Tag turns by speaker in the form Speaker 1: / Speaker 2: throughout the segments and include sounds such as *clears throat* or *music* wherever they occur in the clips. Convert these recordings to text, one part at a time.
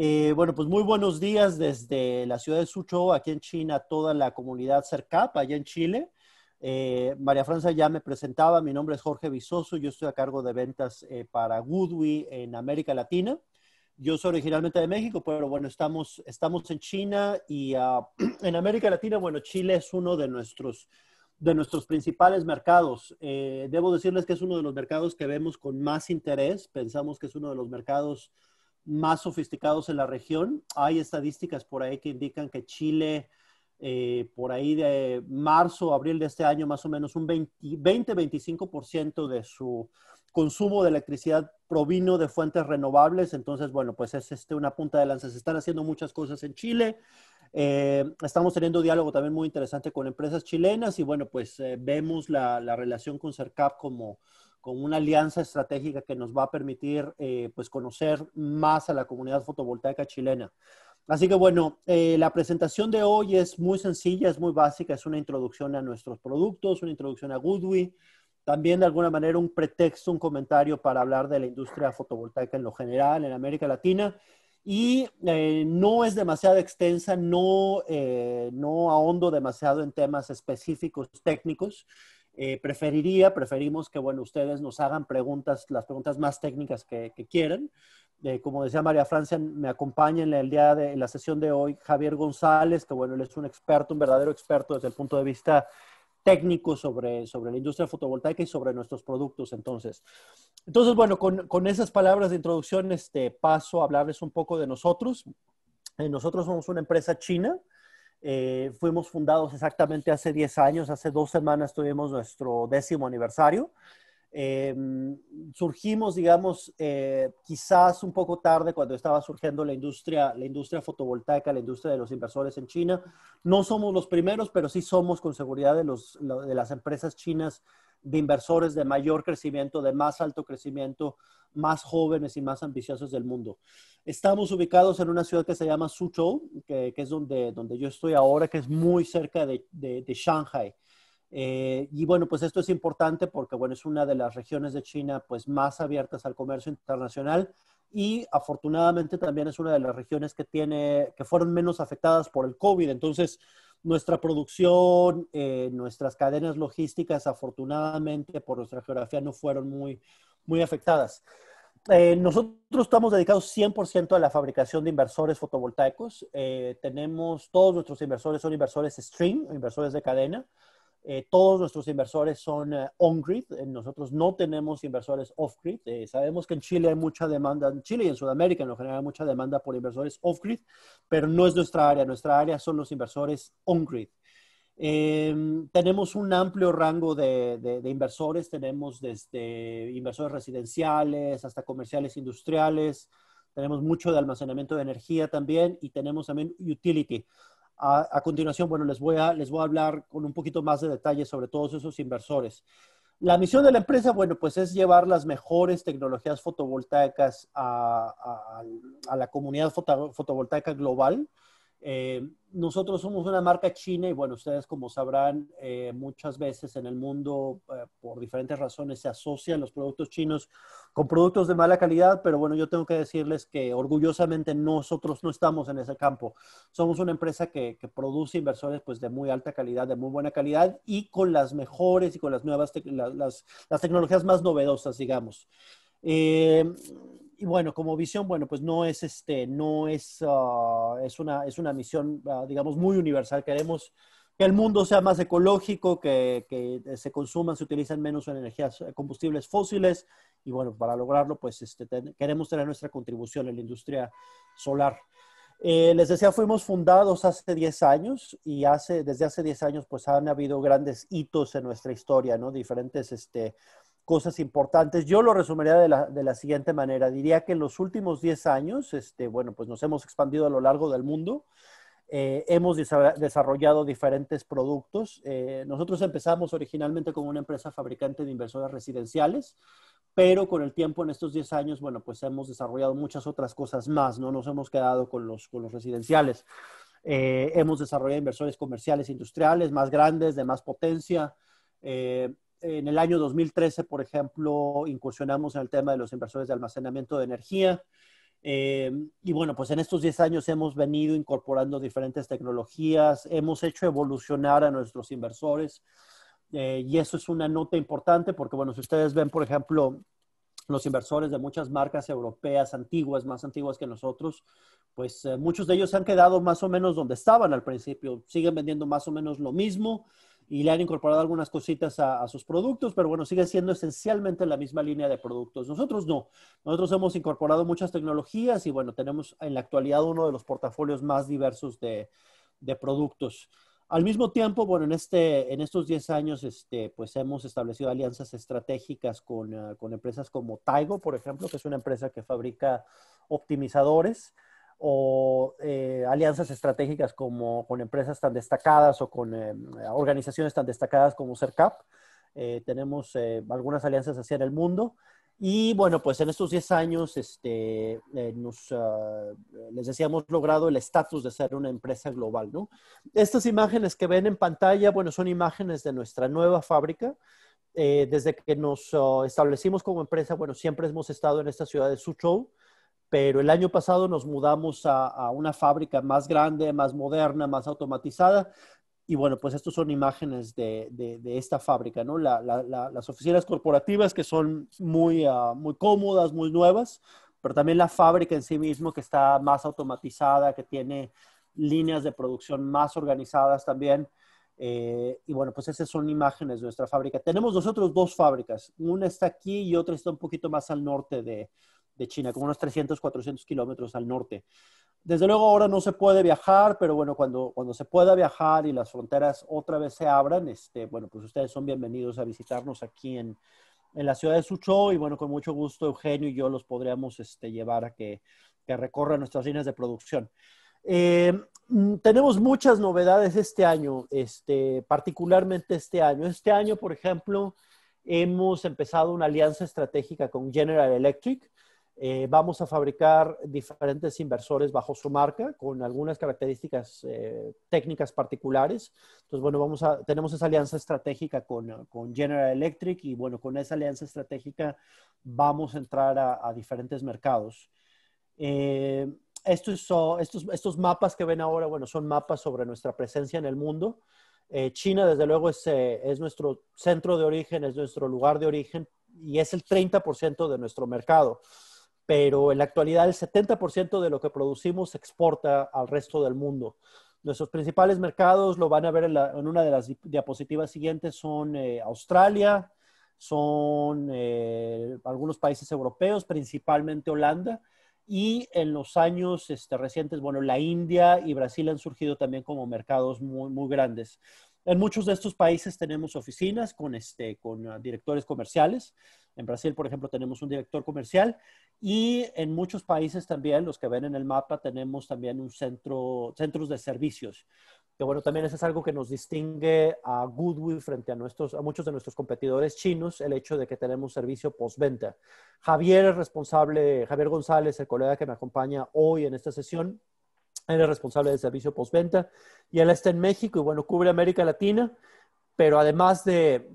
Speaker 1: Eh, bueno, pues muy buenos días desde la ciudad de Suzhou, aquí en China, toda la comunidad CERCAP, allá en Chile. Eh, María Franza ya me presentaba, mi nombre es Jorge Visoso, yo estoy a cargo de ventas eh, para Goodwill en América Latina. Yo soy originalmente de México, pero bueno, estamos, estamos en China y ah, *clears throat* en América Latina, bueno, Chile es uno de nuestros, de nuestros principales mercados. debo decirles que es uno de los mercados que vemos con más interés, pensamos que es uno de los mercados más sofisticados en la región. Hay estadísticas por ahí que indican que Chile, eh, por ahí de marzo, abril de este año, más o menos un 20-25% de su consumo de electricidad provino de fuentes renovables. Entonces, bueno, pues es este, una punta de lanza. Se están haciendo muchas cosas en Chile. Eh, estamos teniendo diálogo también muy interesante con empresas chilenas y bueno, pues eh, vemos la, la, relación con CERCAP como con una alianza estratégica que nos va a permitir eh, pues conocer más a la comunidad fotovoltaica chilena. Así que bueno, eh, la presentación de hoy es muy sencilla, es muy básica, es una introducción a nuestros productos, una introducción a Goodwin, también de alguna manera un pretexto, un comentario para hablar de la industria fotovoltaica en lo general en América Latina. Y eh, no es demasiado extensa, no, no ahondo demasiado en temas específicos técnicos. Eh, preferiría, preferimos que, bueno, ustedes nos hagan preguntas, las preguntas más técnicas que, quieran. Eh, como decía María Francia, me acompaña en el día de la sesión de hoy Javier González, que, bueno, él es un experto, un verdadero experto desde el punto de vista técnico sobre, sobre la industria fotovoltaica y sobre nuestros productos, entonces. Entonces, bueno, con, esas palabras de introducción, este, paso a hablarles un poco de nosotros. Eh, nosotros somos una empresa china, eh, fuimos fundados exactamente hace 10 años, hace dos semanas tuvimos nuestro décimo aniversario. Em, surgimos, digamos, eh, quizás un poco tarde cuando estaba surgiendo la industria, la industria fotovoltaica, la industria de los inversores en China. No somos los primeros, pero sí somos con seguridad de, los, de las empresas chinas de inversores de mayor crecimiento, de más alto crecimiento, más jóvenes y más ambiciosos del mundo. Estamos ubicados en una ciudad que se llama Suzhou, que, es donde, yo estoy ahora, que es muy cerca de, de, Shanghai. Eh, y bueno, pues esto es importante porque, bueno, es una de las regiones de China pues más abiertas al comercio internacional y afortunadamente también es una de las regiones que tiene, que fueron menos afectadas por el COVID. Entonces, nuestra producción, eh, nuestras cadenas logísticas, afortunadamente por nuestra geografía, no fueron muy, muy afectadas. Eh, nosotros estamos dedicados 100% a la fabricación de inversores fotovoltaicos. Eh, tenemos, todos nuestros inversores son inversores stream, inversores de cadena. Eh, todos nuestros inversores son eh, on-grid, eh, nosotros no tenemos inversores off-grid. sabemos que en Chile hay mucha demanda, en Chile y en Sudamérica en lo general hay mucha demanda por inversores off-grid, pero no es nuestra área, nuestra área son los inversores on-grid. Em, tenemos un amplio rango de, de, inversores, tenemos desde inversores residenciales hasta comerciales industriales, tenemos mucho de almacenamiento de energía también y tenemos también utility. A, continuación, bueno, les voy, a, hablar con un poquito más de detalle sobre todos esos inversores. La misión de la empresa, bueno, pues es llevar las mejores tecnologías fotovoltaicas a, la comunidad fotovoltaica global eh, nosotros somos una marca china y bueno, ustedes como sabrán, eh, muchas veces en el mundo, eh, por diferentes razones, se asocian los productos chinos con productos de mala calidad, pero bueno, yo tengo que decirles que orgullosamente nosotros no estamos en ese campo. Somos una empresa que, produce inversores pues de muy alta calidad, de muy buena calidad y con las mejores y con las nuevas, las, las, tecnologías más novedosas, digamos y bueno, como visión, bueno, pues no es este, no es, ah, es, una, es una misión, ah, digamos, muy universal. Queremos que el mundo sea más ecológico, que, eh, se consuman, se utilicen menos energías, eh, combustibles fósiles. Y bueno, para lograrlo, pues este, queremos tener nuestra contribución en la industria solar. Eh, les decía, fuimos fundados hace 10 años y hace, desde hace 10 años pues han habido grandes hitos en nuestra historia, ¿no? Diferentes este, cosas importantes. Yo lo resumiría de la, de la, siguiente manera. Diría que en los últimos 10 años, este, bueno, pues nos hemos expandido a lo largo del mundo. Eh, hemos desarrollado diferentes productos. Eh, nosotros empezamos originalmente como una empresa fabricante de inversores residenciales, pero con el tiempo en estos 10 años, bueno, pues hemos desarrollado muchas otras cosas más, no nos hemos quedado con los, con los residenciales. Eh, hemos desarrollado inversores comerciales, industriales, más grandes, de más potencia. Eh, en el año 2013, por ejemplo, incursionamos en el tema de los inversores de almacenamiento de energía. Eh, y bueno, pues en estos 10 años hemos venido incorporando diferentes tecnologías, hemos hecho evolucionar a nuestros inversores. Eh, y eso es una nota importante porque, bueno, si ustedes ven, por ejemplo, los inversores de muchas marcas europeas antiguas, más antiguas que nosotros, pues eh, muchos de ellos se han quedado más o menos donde estaban al principio, siguen vendiendo más o menos lo mismo, y le han incorporado algunas cositas a, sus productos, pero bueno, sigue siendo esencialmente la misma línea de productos. Nosotros no, nosotros hemos incorporado muchas tecnologías y bueno, tenemos en la actualidad uno de los portafolios más diversos de, de productos. Al mismo tiempo, bueno, en, este, en estos 10 años, este, pues hemos establecido alianzas estratégicas con, ah, con empresas como Taigo, por ejemplo, que es una empresa que fabrica optimizadores o eh, alianzas estratégicas como con empresas tan destacadas o con eh, organizaciones tan destacadas como CERCAP. Eh, tenemos algunas alianzas hacia el mundo. Y bueno, pues en estos 10 años, este, nos, ah, les decía, hemos logrado el estatus de ser una empresa global, ¿no? Estas imágenes que ven en pantalla, bueno, son imágenes de nuestra nueva fábrica. desde que nos ah, establecimos como empresa, bueno, siempre hemos estado en esta ciudad de Suzhou, pero el año pasado nos mudamos a, una fábrica más grande, más moderna, más automatizada, y bueno, pues estas son imágenes de, esta fábrica, ¿no? las oficinas corporativas que son muy, ah, muy cómodas, muy nuevas, pero también la fábrica en sí mismo que está más automatizada, que tiene líneas de producción más organizadas también. Eh, y bueno, pues esas son imágenes de nuestra fábrica. Tenemos nosotros dos fábricas, una está aquí y otra está un poquito más al norte de, de China, como unos 300, 400 kilómetros al norte. Desde luego ahora no se puede viajar, pero bueno, cuando, cuando se pueda viajar y las fronteras otra vez se abran, este, bueno, pues ustedes son bienvenidos a visitarnos aquí en, en la ciudad de Suchó y bueno, con mucho gusto Eugenio y yo los podríamos este, llevar a que, que recorran nuestras líneas de producción. Eh, mm, tenemos muchas novedades este año, este, particularmente este año. Este año, por ejemplo, hemos empezado una alianza estratégica con General Electric eh, vamos a fabricar diferentes inversores bajo su marca con algunas características eh, técnicas particulares. Entonces, bueno, vamos a, tenemos esa alianza estratégica con, con, General Electric y bueno, con esa alianza estratégica vamos a entrar a, diferentes mercados. Eh, oh, estos, estos mapas que ven ahora, bueno, son mapas sobre nuestra presencia en el mundo. Eh, China, desde luego, es, es, nuestro centro de origen, es nuestro lugar de origen y es el 30% de nuestro mercado pero en la actualidad el 70% de lo que producimos se exporta al resto del mundo. Nuestros principales mercados, lo van a ver en, una de las diapositivas siguientes, son eh, Australia, son eh, algunos países europeos, principalmente Holanda, y en los años este, recientes, bueno, la India y Brasil han surgido también como mercados muy, muy grandes. En muchos de estos países tenemos oficinas con, este, con ah, directores comerciales. En Brasil, por ejemplo, tenemos un director comercial y en muchos países también, los que ven en el mapa, tenemos también un centro, centros de servicios. Que bueno, también eso es algo que nos distingue a Goodwill frente a, nuestros, a muchos de nuestros competidores chinos, el hecho de que tenemos servicio postventa. Javier es responsable, Javier González, el colega que me acompaña hoy en esta sesión, él es responsable del servicio postventa y él está en México y bueno, cubre América Latina, pero además de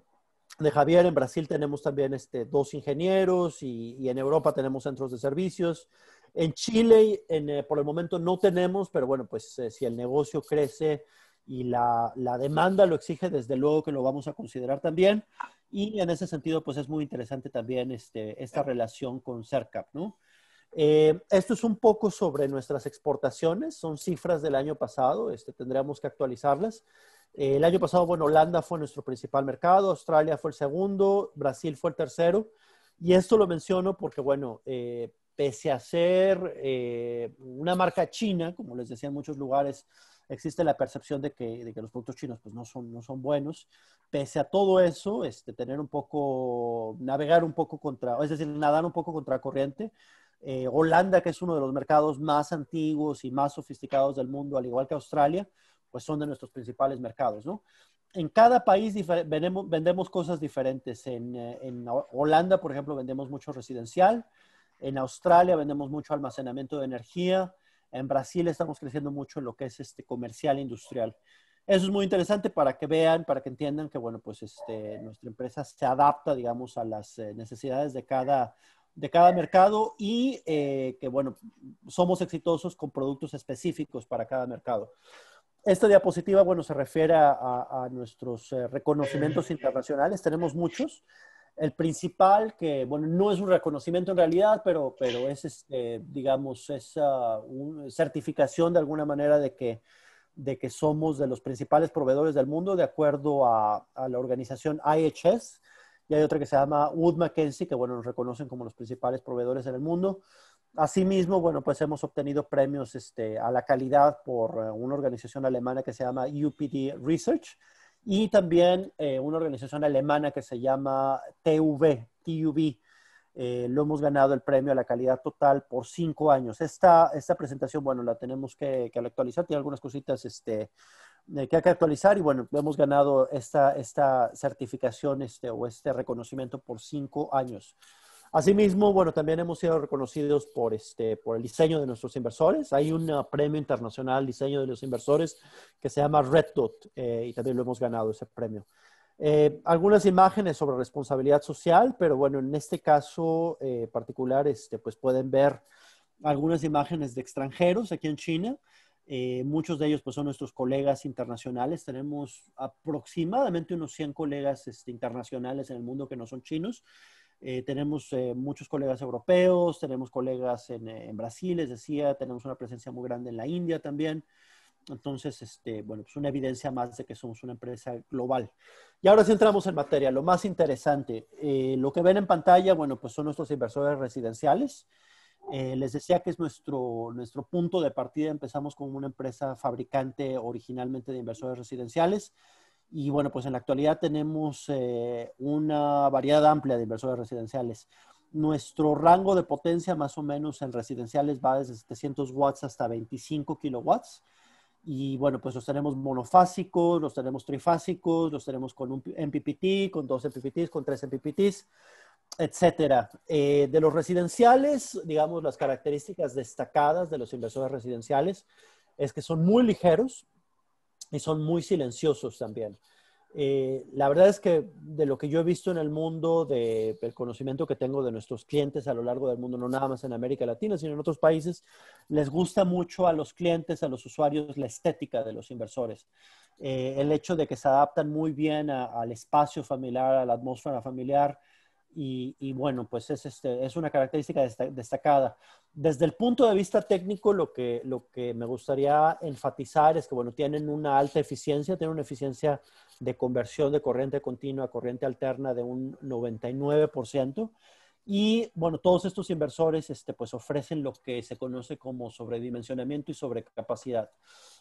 Speaker 1: de Javier. En Brasil tenemos también este, dos ingenieros y, en Europa tenemos centros de servicios. En Chile, eh, por el momento no tenemos, pero bueno, pues eh, si el negocio crece y la, demanda lo exige, desde luego que lo vamos a considerar también. Y en ese sentido, pues es muy interesante también este, esta relación con CERCAP, ¿no? Eh, esto es un poco sobre nuestras exportaciones, son cifras del año pasado, este, tendríamos que actualizarlas. Eh, el año pasado, bueno, Holanda fue nuestro principal mercado, Australia fue el segundo, Brasil fue el tercero. Y esto lo menciono porque, bueno, eh, pese a ser eh, una marca china, como les decía en muchos lugares, existe la percepción de que, los productos chinos pues, no, son, no son buenos. Pese a todo eso, este, tener un poco, navegar un poco contra, es decir, nadar un poco contra corriente, Holanda, que es uno de los mercados más antiguos y más sofisticados del mundo, al igual que Australia, pues son de nuestros principales mercados, ¿no? En cada país vendemos, cosas diferentes. En, eh, Holanda, por ejemplo, vendemos mucho residencial. En Australia vendemos mucho almacenamiento de energía. En Brasil estamos creciendo mucho en lo que es este comercial e industrial. Eso es muy interesante para que vean, para que entiendan que, bueno, pues este, nuestra empresa se adapta, digamos, a las eh, necesidades de cada, de cada mercado y eh, que, bueno, somos exitosos con productos específicos para cada mercado. Esta diapositiva, bueno, se refiere a, nuestros eh, reconocimientos internacionales. Tenemos muchos. El principal, que bueno, no es un reconocimiento en realidad, pero, pero es, este, digamos, esa una certificación de alguna manera de que, de que somos de los principales proveedores del mundo, de acuerdo a, la organización IHS. Y hay otra que se llama Wood Mackenzie, que bueno, nos reconocen como los principales proveedores del el mundo. Asimismo, bueno, pues hemos obtenido premios este, a la calidad por eh, una organización alemana que se llama UPD Research y también eh, una organización alemana que se llama TUV. Eh, lo hemos ganado el premio a la calidad total por cinco años. Esta, esta presentación, bueno, la tenemos que, actualizar, tiene algunas cositas este, que hay que actualizar y bueno, hemos ganado esta, esta certificación este, o este reconocimiento por cinco años. Asimismo, bueno, también hemos sido reconocidos por, este, por el diseño de nuestros inversores. Hay un uh, premio internacional diseño de los inversores que se llama Red Dot eh, y también lo hemos ganado ese premio. Eh, algunas imágenes sobre responsabilidad social, pero bueno, en este caso eh, particular, este, pues pueden ver algunas imágenes de extranjeros aquí en China. muchos de ellos pues, son nuestros colegas internacionales. Tenemos aproximadamente unos 100 colegas este, internacionales en el mundo que no son chinos. Eh, tenemos eh, muchos colegas europeos, tenemos colegas eh, en, Brasil, les decía, tenemos una presencia muy grande en la India también. Entonces, este, bueno, pues una evidencia más de que somos una empresa global. Y ahora sí entramos en materia, lo más interesante. lo que ven en pantalla, bueno, pues son nuestros inversores residenciales. les decía que es nuestro, nuestro punto de partida. Empezamos como una empresa fabricante originalmente de inversores residenciales y bueno, pues en la actualidad tenemos eh, una variedad amplia de inversores residenciales. Nuestro rango de potencia más o menos en residenciales va desde 700 watts hasta 25 kilowatts. Y bueno, pues los tenemos monofásicos, los tenemos trifásicos, los tenemos con un MPPT, con dos MPPTs, con tres MPPTs, etcétera. Eh, de los residenciales, digamos, las características destacadas de los inversores residenciales es que son muy ligeros, y son muy silenciosos también. Eh, la verdad es que de lo que yo he visto en el mundo, del conocimiento que tengo de nuestros clientes a lo largo del mundo, no nada más en América Latina, sino en otros países, les gusta mucho a los clientes, a los usuarios, la estética de los inversores. Eh, el hecho de que se adaptan muy bien al espacio familiar, a la atmósfera familiar, y, bueno, pues es, este, una característica destacada. Desde el punto de vista técnico, lo que, lo que me gustaría enfatizar es que, bueno, tienen una alta eficiencia, tienen una eficiencia de conversión de corriente continua a corriente alterna de un 99%. Y bueno, todos estos inversores este, pues ofrecen lo que se conoce como sobredimensionamiento y sobrecapacidad.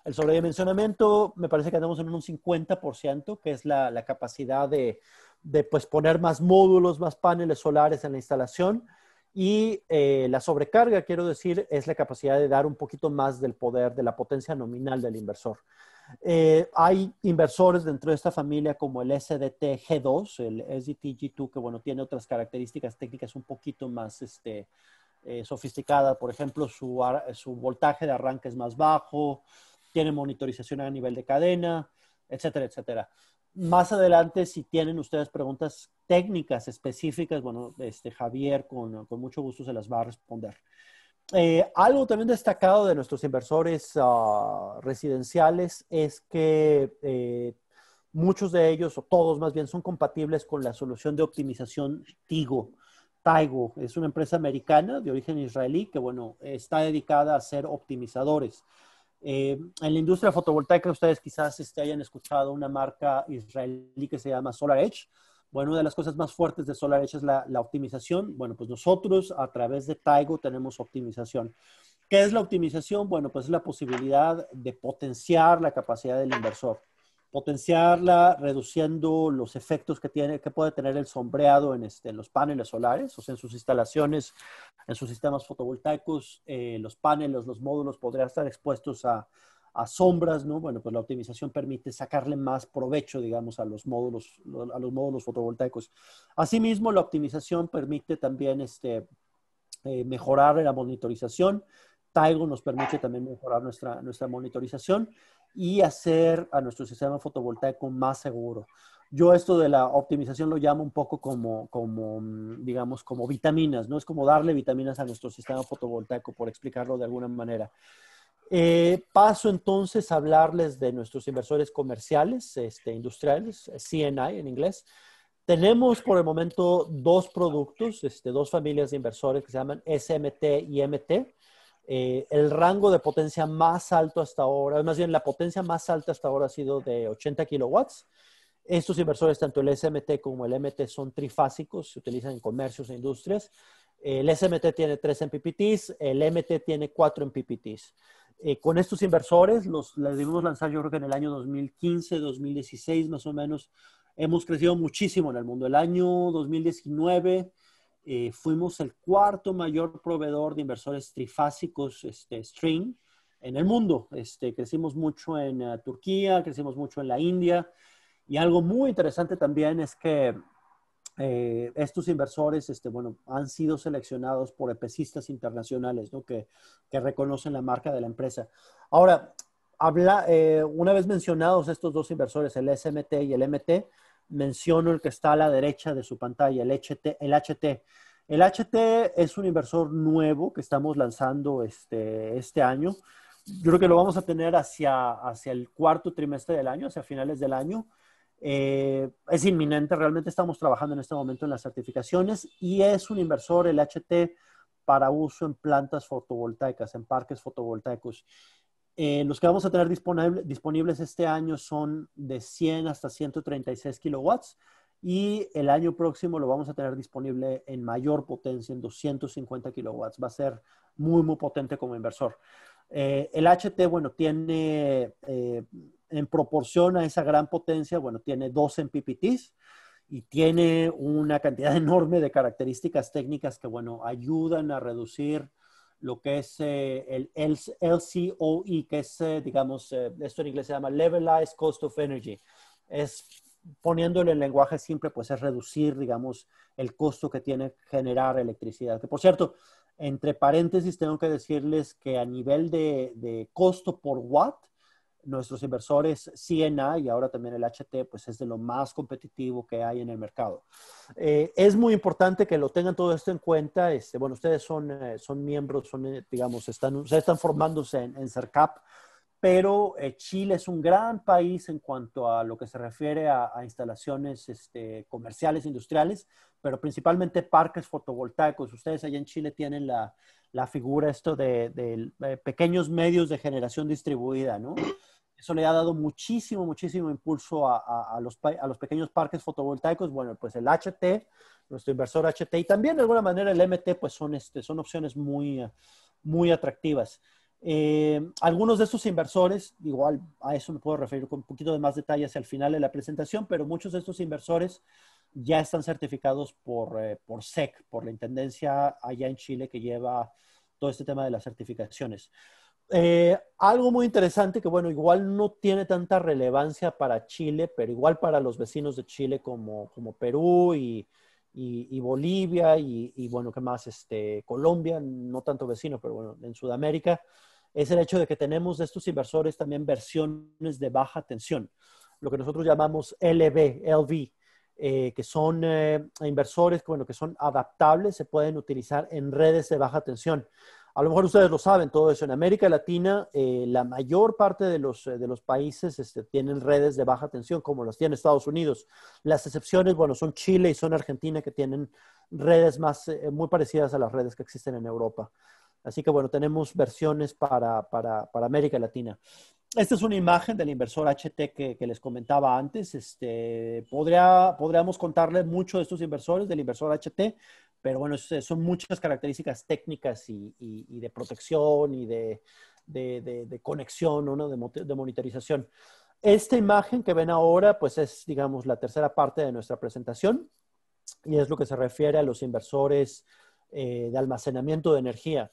Speaker 1: El sobredimensionamiento me parece que andamos en un 50%, que es la, capacidad de, de, pues, poner más módulos, más paneles solares en la instalación. Y eh, la sobrecarga, quiero decir, es la capacidad de dar un poquito más del poder, de la potencia nominal del inversor. Eh, hay inversores dentro de esta familia como el SDT G2, el SDT 2 que bueno, tiene otras características técnicas un poquito más este, eh, Por ejemplo, su, voltaje de arranque es más bajo, tiene monitorización a nivel de cadena, etcétera, etcétera. Más adelante, si tienen ustedes preguntas técnicas específicas, bueno, este, Javier con mucho gusto se las va a responder. Eh, algo también destacado de nuestros inversores ah, residenciales es que eh, muchos de ellos, o todos más bien, son compatibles con la solución de optimización Tigo. TIGO es una empresa americana de origen israelí que, bueno, está dedicada a ser optimizadores. Eh, en la industria fotovoltaica ustedes quizás este, hayan escuchado una marca israelí que se llama Solar Edge. Bueno, una de las cosas más fuertes de SolarEdge es la, optimización. Bueno, pues nosotros a través de Taigo tenemos optimización. ¿Qué es la optimización? Bueno, pues es la posibilidad de potenciar la capacidad del inversor. Potenciarla reduciendo los efectos que, tiene, que puede tener el sombreado en, este, los paneles solares, o sea, en sus instalaciones, en sus sistemas fotovoltaicos, eh, los paneles, los módulos podrían estar expuestos a, a sombras, ¿no? Bueno, pues la optimización permite sacarle más provecho, digamos, a los módulos, a los módulos fotovoltaicos. Asimismo, la optimización permite también este, eh, mejorar la monitorización. Taigo nos permite también mejorar nuestra, nuestra monitorización y hacer a nuestro sistema fotovoltaico más seguro. Yo esto de la optimización lo llamo un poco como, como, digamos, como vitaminas, ¿no? Es como darle vitaminas a nuestro sistema fotovoltaico, por explicarlo de alguna manera. Eh, paso entonces a hablarles de nuestros inversores comerciales, este, industriales, CNI en inglés. Tenemos por el momento dos productos, este, dos familias de inversores que se llaman SMT y MT. Eh, el rango de potencia más alto hasta ahora, más bien la potencia más alta hasta ahora ha sido de 80 kilowatts. Estos inversores, tanto el SMT como el MT, son trifásicos, se utilizan en comercios e industrias. El SMT tiene 3 MPPTs, el MT tiene 4 MPPTs. Eh, con estos inversores, los, debimos lanzar yo creo que en el año 2015, 2016 más o menos. Hemos crecido muchísimo en el mundo. El año 2019 eh, fuimos el cuarto mayor proveedor de inversores trifásicos este, string en el mundo. Este, crecimos mucho en eh, Turquía, crecimos mucho en la India. Y algo muy interesante también es que eh, estos inversores este, bueno, han sido seleccionados por EPCistas internacionales que, reconocen la marca de la empresa. Ahora, habla, eh, una vez mencionados estos dos inversores, el SMT y el MT, menciono el que está a la derecha de su pantalla, el HT. El HT, el HT es un inversor nuevo que estamos lanzando este, este, año. Yo creo que lo vamos a tener hacia el cuarto trimestre del año, hacia finales del año. Eh, es inminente, realmente estamos trabajando en este momento en las certificaciones y es un inversor, el HT, para uso en plantas fotovoltaicas, en parques fotovoltaicos. Eh, los que vamos a tener disponibles este año son de 100 hasta 136 kilowatts y el año próximo lo vamos a tener disponible en mayor potencia, en 250 kilowatts. Va a ser muy, muy potente como inversor. Eh, el HT, bueno, tiene en proporción a esa gran potencia, bueno, tiene dos MPPTs y tiene una cantidad *laughs* enorme de características técnicas que, bueno, ayudan a reducir lo que es eh, el LCOE, que es, eh, digamos, eh, esto en inglés se llama Levelized Cost of Energy. Es, poniéndole en lenguaje simple, pues es reducir, digamos, el costo que tiene generar electricidad. Que, por cierto, entre paréntesis, tengo que decirles que a nivel de, de costo por watt, nuestros inversores CNA y ahora también el HT, pues es de lo más competitivo que hay en el mercado. Eh, es muy importante que lo tengan todo esto en cuenta. Este, bueno, ustedes son, eh, son miembros, son, eh, digamos, están, se están formándose en, en CERCAP, pero Chile es un gran país en cuanto a lo que se refiere a, instalaciones este, comerciales, industriales, pero principalmente parques fotovoltaicos. Ustedes allá en Chile tienen la, la figura esto de, de pequeños medios de generación distribuida, ¿no? Eso le ha dado muchísimo, muchísimo impulso a, a, los, a los pequeños parques fotovoltaicos. Bueno, pues el HT, nuestro inversor HT y también de alguna manera el MT, pues son, este, son opciones muy, muy atractivas. Eh, algunos de estos inversores, igual a eso me puedo referir con un poquito de más detalle hacia el final de la presentación, pero muchos de estos inversores ya están certificados por, eh, por SEC, por la Intendencia allá en Chile que lleva todo este tema de las certificaciones. Eh, algo muy interesante que, bueno, igual no tiene tanta relevancia para Chile, pero igual para los vecinos de Chile como, como Perú y, y, Bolivia y, bueno, ¿qué más? Este, Colombia, no tanto vecino, pero bueno, en Sudamérica, es el hecho de que tenemos de estos inversores también versiones de baja tensión, lo que nosotros llamamos LB, LV, eh, que son eh, inversores bueno, que son adaptables, se pueden utilizar en redes de baja tensión. A lo mejor ustedes lo saben todo eso. En América Latina, eh, la mayor parte de los, eh, países este, tienen redes de baja tensión, como las tiene Estados Unidos. Las excepciones, bueno, son Chile y son Argentina, que tienen redes eh, muy parecidas a las redes que existen en Europa. Así que, bueno, tenemos versiones para, América Latina. Esta es una imagen del inversor HT que, que les comentaba antes. Este, podríamos contarles mucho de estos inversores, del inversor HT, pero bueno, son muchas características técnicas y, de protección y de, conexión, de, monitorización. Esta imagen que ven ahora, pues es, digamos, la tercera parte de nuestra presentación y es lo que se refiere a los inversores eh, de almacenamiento de energía.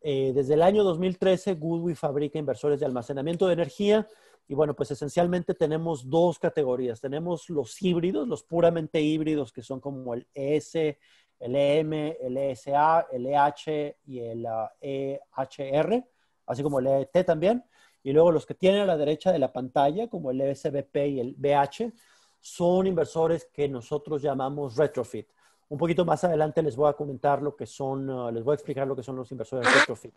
Speaker 1: Eh, desde el año 2013, Goodwill fabrica inversores de almacenamiento de energía y bueno, pues esencialmente tenemos dos categorías. Tenemos los híbridos, los puramente híbridos, que son como el ES el EM, el ESA, el EH y el ah, EHR, así como el ET también. Y luego los que tienen a la derecha de la pantalla, como el ESBP y el BH, son inversores que nosotros llamamos retrofit. Un poquito más adelante les voy a comentar lo que son, ah, les voy a explicar lo que son los inversores retrofit.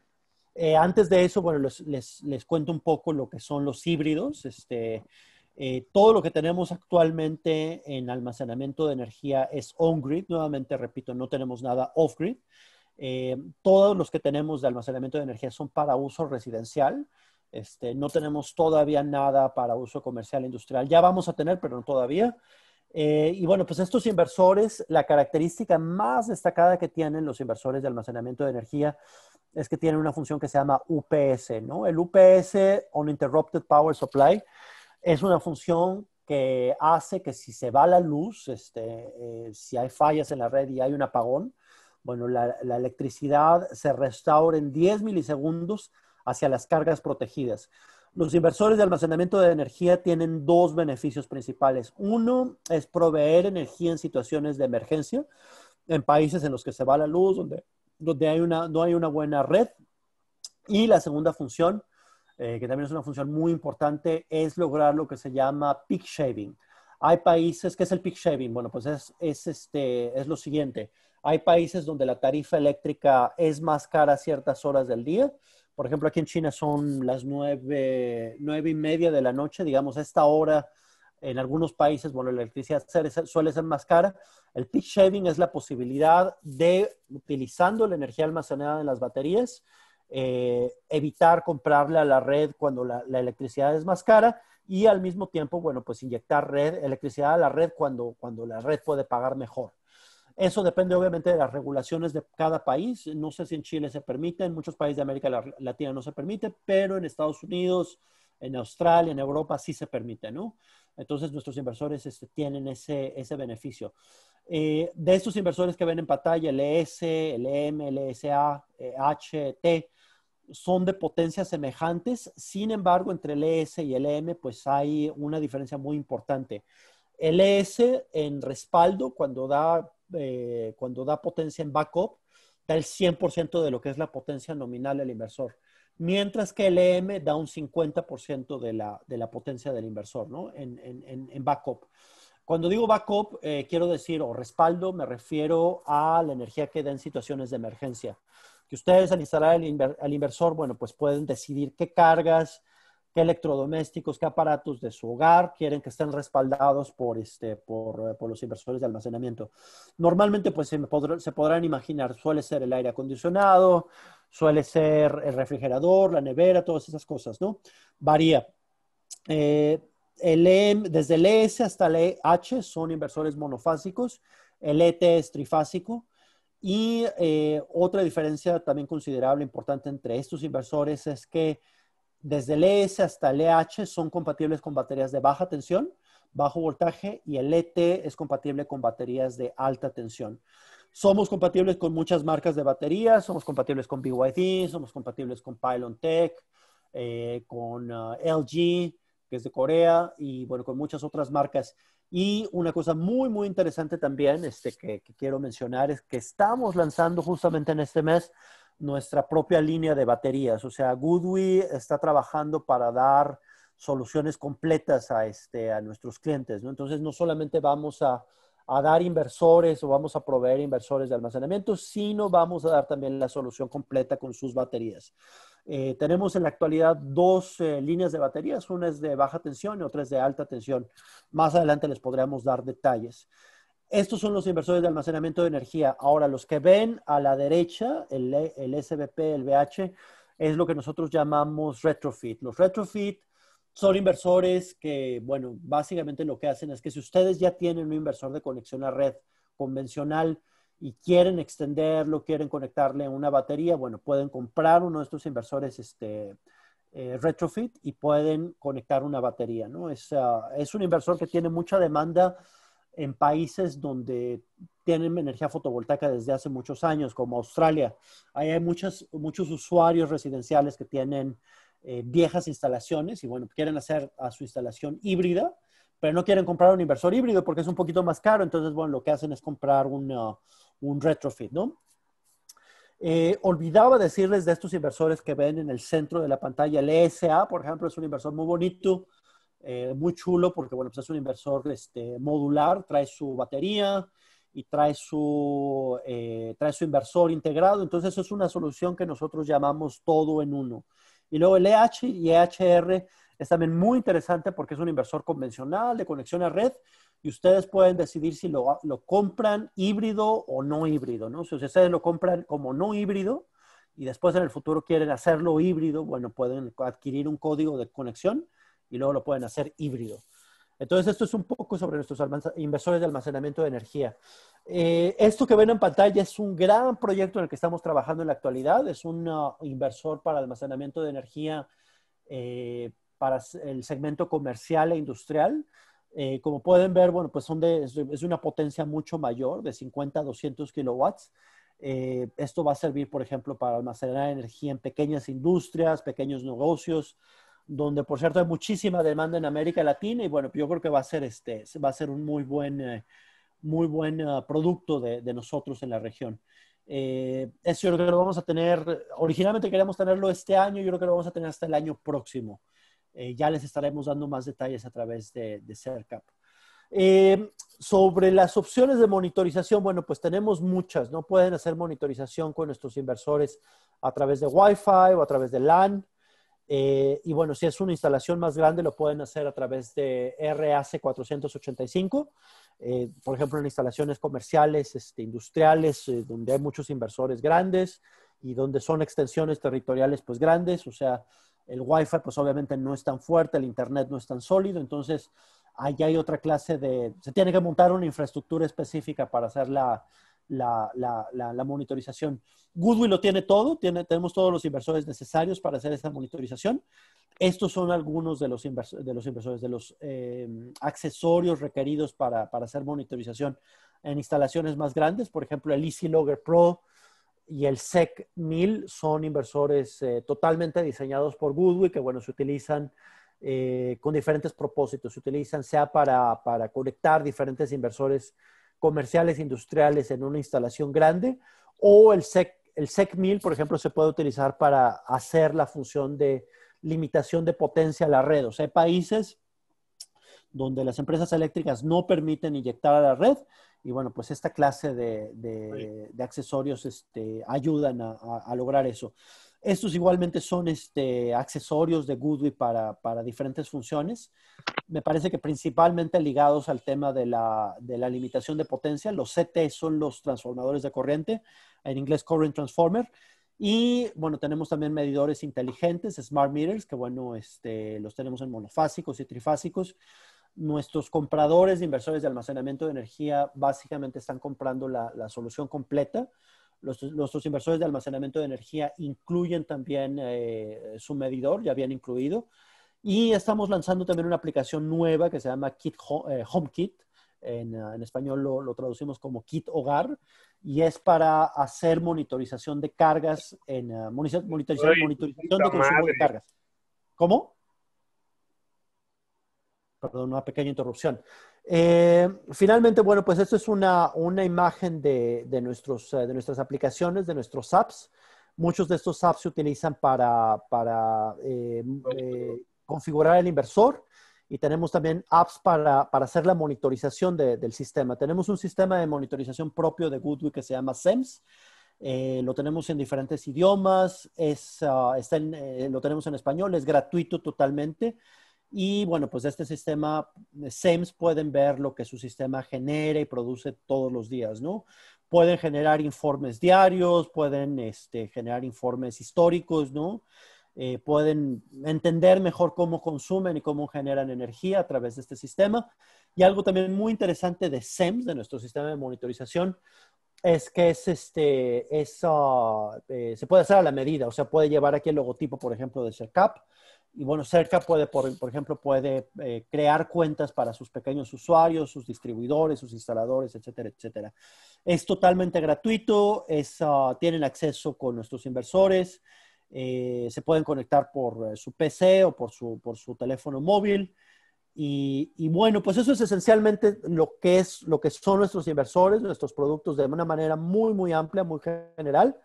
Speaker 1: Eh, antes de eso, bueno, les, les, les, cuento un poco lo que son los híbridos. Este, eh, todo lo que tenemos actualmente en almacenamiento de energía es on-grid. Nuevamente, repito, no tenemos nada off-grid. Eh, todos los que tenemos de almacenamiento de energía son para uso residencial. Este, no tenemos todavía nada para uso comercial e industrial. Ya vamos a tener, pero no todavía. Eh, y bueno, pues estos inversores, la característica más destacada que tienen los inversores de almacenamiento de energía es que tienen una función que se llama UPS, ¿no? El UPS, Uninterrupted Power Supply, es una función que hace que si se va la luz, este, eh, si hay fallas en la red y hay un apagón, bueno, la, electricidad se restaure en 10 milisegundos hacia las cargas protegidas. Los inversores de almacenamiento de energía tienen dos beneficios principales. Uno es proveer energía en situaciones de emergencia, en países en los que se va la luz, donde, donde hay una, no hay una buena red. Y la segunda función eh, que también es una función muy importante, es lograr lo que se llama peak shaving. Hay países, ¿qué es el peak shaving? Bueno, pues es, este, es lo siguiente. Hay países donde la tarifa eléctrica es más cara a ciertas horas del día. Por ejemplo, aquí en China son las nueve, nueve y media de la noche, digamos, esta hora en algunos países, bueno, la electricidad suele ser más cara. El peak shaving es la posibilidad de, utilizando la energía almacenada en las baterías, eh, evitar comprarle a la red cuando la, electricidad es más cara y al mismo tiempo, bueno, pues inyectar red, electricidad a la red cuando, cuando la red puede pagar mejor. Eso depende obviamente de las regulaciones de cada país. No sé si en Chile se permite, en muchos países de América Latina no se permite, pero en Estados Unidos, en Australia, en Europa sí se permite, ¿no? Entonces nuestros inversores este, tienen ese, ese beneficio. Eh, de estos inversores que ven en pantalla, LS, e LM, LSA, e eh, h HT, son de potencias semejantes, sin embargo, entre el ES y el EM, pues hay una diferencia muy importante. El ES en respaldo, eh, cuando da, potencia en backup, da el 100% de lo que es la potencia nominal del inversor, mientras que el EM da un 50% de la, de la, potencia del inversor, En, backup. Cuando digo backup, eh, quiero decir, o respaldo, me refiero a la energía que da en situaciones de emergencia que ustedes al instalar el inversor, bueno, pues pueden decidir qué cargas, qué electrodomésticos, qué aparatos de su hogar quieren que estén respaldados por, este, por, eh, por los inversores de almacenamiento. Normalmente, pues se, podrán imaginar, suele ser el aire acondicionado, suele ser el refrigerador, la nevera, todas esas cosas, ¿no? Varía. Eh, el e desde el ES hasta el e H son inversores monofásicos, el ET es trifásico, y eh, otra diferencia también considerable, importante entre estos inversores es que desde el ES hasta el EH son compatibles con baterías de baja tensión, bajo voltaje y el ET es compatible con baterías de alta tensión. Somos compatibles con muchas marcas de baterías, somos compatibles con BYD, somos compatibles con Pylon Tech, eh, con ah, LG, que es de Corea, y bueno, con muchas otras marcas. Y una cosa muy, muy interesante también este, que, quiero mencionar es que estamos lanzando justamente en este mes nuestra propia línea de baterías. O sea, Goodwill está trabajando para dar soluciones completas a, este, a nuestros clientes. ¿no? Entonces, no solamente vamos a, a dar inversores o vamos a proveer inversores de almacenamiento, sino vamos a dar también la solución completa con sus baterías. Eh, tenemos en la actualidad dos eh, líneas de baterías, una es de baja tensión y otra es de alta tensión. Más adelante les podríamos dar detalles. Estos son los inversores de almacenamiento de energía. Ahora, los que ven a la derecha, el, el SBP, el BH, es lo que nosotros llamamos retrofit. Los retrofit son inversores que, bueno, básicamente lo que hacen es que si ustedes ya tienen un inversor de conexión a red convencional, y quieren extenderlo, quieren conectarle una batería, bueno, pueden comprar uno de estos inversores este, eh, retrofit y pueden conectar una batería, ¿no? Es, ah, es un inversor que tiene mucha demanda en países donde tienen energía fotovoltaica desde hace muchos años, como Australia. Ahí hay muchos usuarios residenciales que tienen eh, viejas instalaciones y, bueno, quieren hacer a su instalación híbrida pero no quieren comprar un inversor híbrido porque es un poquito más caro, entonces, bueno, lo que hacen es comprar un, uh, un retrofit, ¿no? Eh, olvidaba decirles de estos inversores que ven en el centro de la pantalla, el ESA, por ejemplo, es un inversor muy bonito, eh, muy chulo, porque, bueno, pues es un inversor este, modular, trae su batería, y trae su, eh, trae su inversor integrado. Entonces, eso es una solución que nosotros llamamos todo en uno. Y luego el EH y EHR es también muy interesante porque es un inversor convencional de conexión a red y ustedes pueden decidir si lo, compran híbrido o no híbrido, ¿no? Si ustedes lo compran como no híbrido y después en el futuro quieren hacerlo híbrido, bueno, pueden adquirir un código de conexión y luego lo pueden hacer híbrido. Entonces, esto es un poco sobre nuestros inversores de almacenamiento de energía. Eh, esto que ven en pantalla es un gran proyecto en el que estamos trabajando en la actualidad. Es un ah, inversor para almacenamiento de energía eh, para el segmento comercial e industrial. Eh, como pueden ver, bueno, pues son es una potencia mucho mayor, de 50 a 200 kilowatts. Eh, esto va a servir, por ejemplo, para almacenar energía en pequeñas industrias, pequeños negocios, donde, por cierto, hay muchísima demanda en América Latina y, bueno, yo creo que va a ser, este, va a ser un muy buen, eh, muy buen producto de, de, nosotros en la región. eso yo creo que lo vamos a tener, originalmente queríamos tenerlo este año, yo creo que lo vamos a tener hasta el año próximo. Eh, ya les estaremos dando más detalles a través de, de eh, sobre las opciones de monitorización, bueno, pues tenemos muchas, ¿no? Pueden hacer monitorización con nuestros inversores a través de Wi-Fi o a través de LAN. Eh, y bueno, si es una instalación más grande, lo pueden hacer a través de RAC 485. por ejemplo, en instalaciones comerciales, este, industriales, donde hay muchos inversores grandes y donde son extensiones territoriales pues grandes. O sea, el Wi-Fi pues obviamente no es tan fuerte, el Internet no es tan sólido, entonces ahí hay otra clase de, se tiene que montar una infraestructura específica para hacer la, la, la, la, la, monitorización. Goodwill lo tiene todo, tiene, tenemos todos los inversores necesarios para hacer esa monitorización. Estos son algunos de los, inversores, de los inversores, de los eh, accesorios requeridos para, para, hacer monitorización en instalaciones más grandes. Por ejemplo, el Easy Logger Pro y el SEC 1000 son inversores eh, totalmente diseñados por Goodwill, que bueno, se utilizan eh, con diferentes propósitos. Se utilizan sea para, conectar diferentes inversores comerciales, industriales en una instalación grande, o el SEC, el SEC 1000, por ejemplo, se puede utilizar para hacer la función de limitación de potencia a la red. O sea, hay países donde las empresas eléctricas no permiten inyectar a la red y bueno, pues esta clase de, de, accesorios este, ayudan a, lograr eso. Estos igualmente son este, accesorios de Goodwill para, para, diferentes funciones. Me parece que principalmente ligados al tema de la, de la limitación de potencia. Los CT son los transformadores de corriente, en inglés Current Transformer. Y bueno, tenemos también medidores inteligentes, smart meters, que bueno, este, los tenemos en monofásicos y trifásicos nuestros compradores de inversores de almacenamiento de energía básicamente están comprando la, solución completa. Los, nuestros inversores de almacenamiento de energía incluyen también eh, su medidor, ya habían incluido. Y estamos lanzando también una aplicación nueva que se llama Kit Home, eh, HomeKit. En, español lo, traducimos como Kit Hogar y es para hacer monitorización de cargas en eh, monitorización, de consumo de cargas. ¿Cómo? perdón, una pequeña interrupción. Eh, finalmente, bueno, pues esto es una, una imagen de, de, nuestros, eh, de nuestras aplicaciones, de nuestros apps. Muchos de estos apps se utilizan para, para eh, configurar el inversor y tenemos también apps para, para hacer la monitorización del sistema. Tenemos un sistema de monitorización propio de Goodwill que se llama SEMS. lo tenemos en diferentes idiomas, es, ah, está lo tenemos en español, es gratuito totalmente. Y bueno, pues este sistema, eh, SEMS pueden ver lo que su sistema genera y produce todos los días, ¿no? Pueden generar informes diarios, pueden este, generar informes históricos, ¿no? Eh, pueden entender mejor cómo consumen y cómo generan energía a través de este sistema. Y algo también muy interesante de SEMS, de nuestro sistema de monitorización, es que este, ah, eh, se puede hacer a la medida, o sea, puede llevar aquí el logotipo, por ejemplo, de ShareCap, y bueno, Cerca puede, por, ejemplo, puede eh, crear cuentas para sus pequeños usuarios, sus distribuidores, sus instaladores, etcétera, etcétera. Es totalmente gratuito, es, ah, tienen acceso con nuestros inversores, eh, se pueden conectar por eh, su PC o por su, por su teléfono móvil. Y, bueno, pues eso es esencialmente lo que, es, lo que son nuestros inversores, nuestros productos de una manera muy, muy amplia, muy general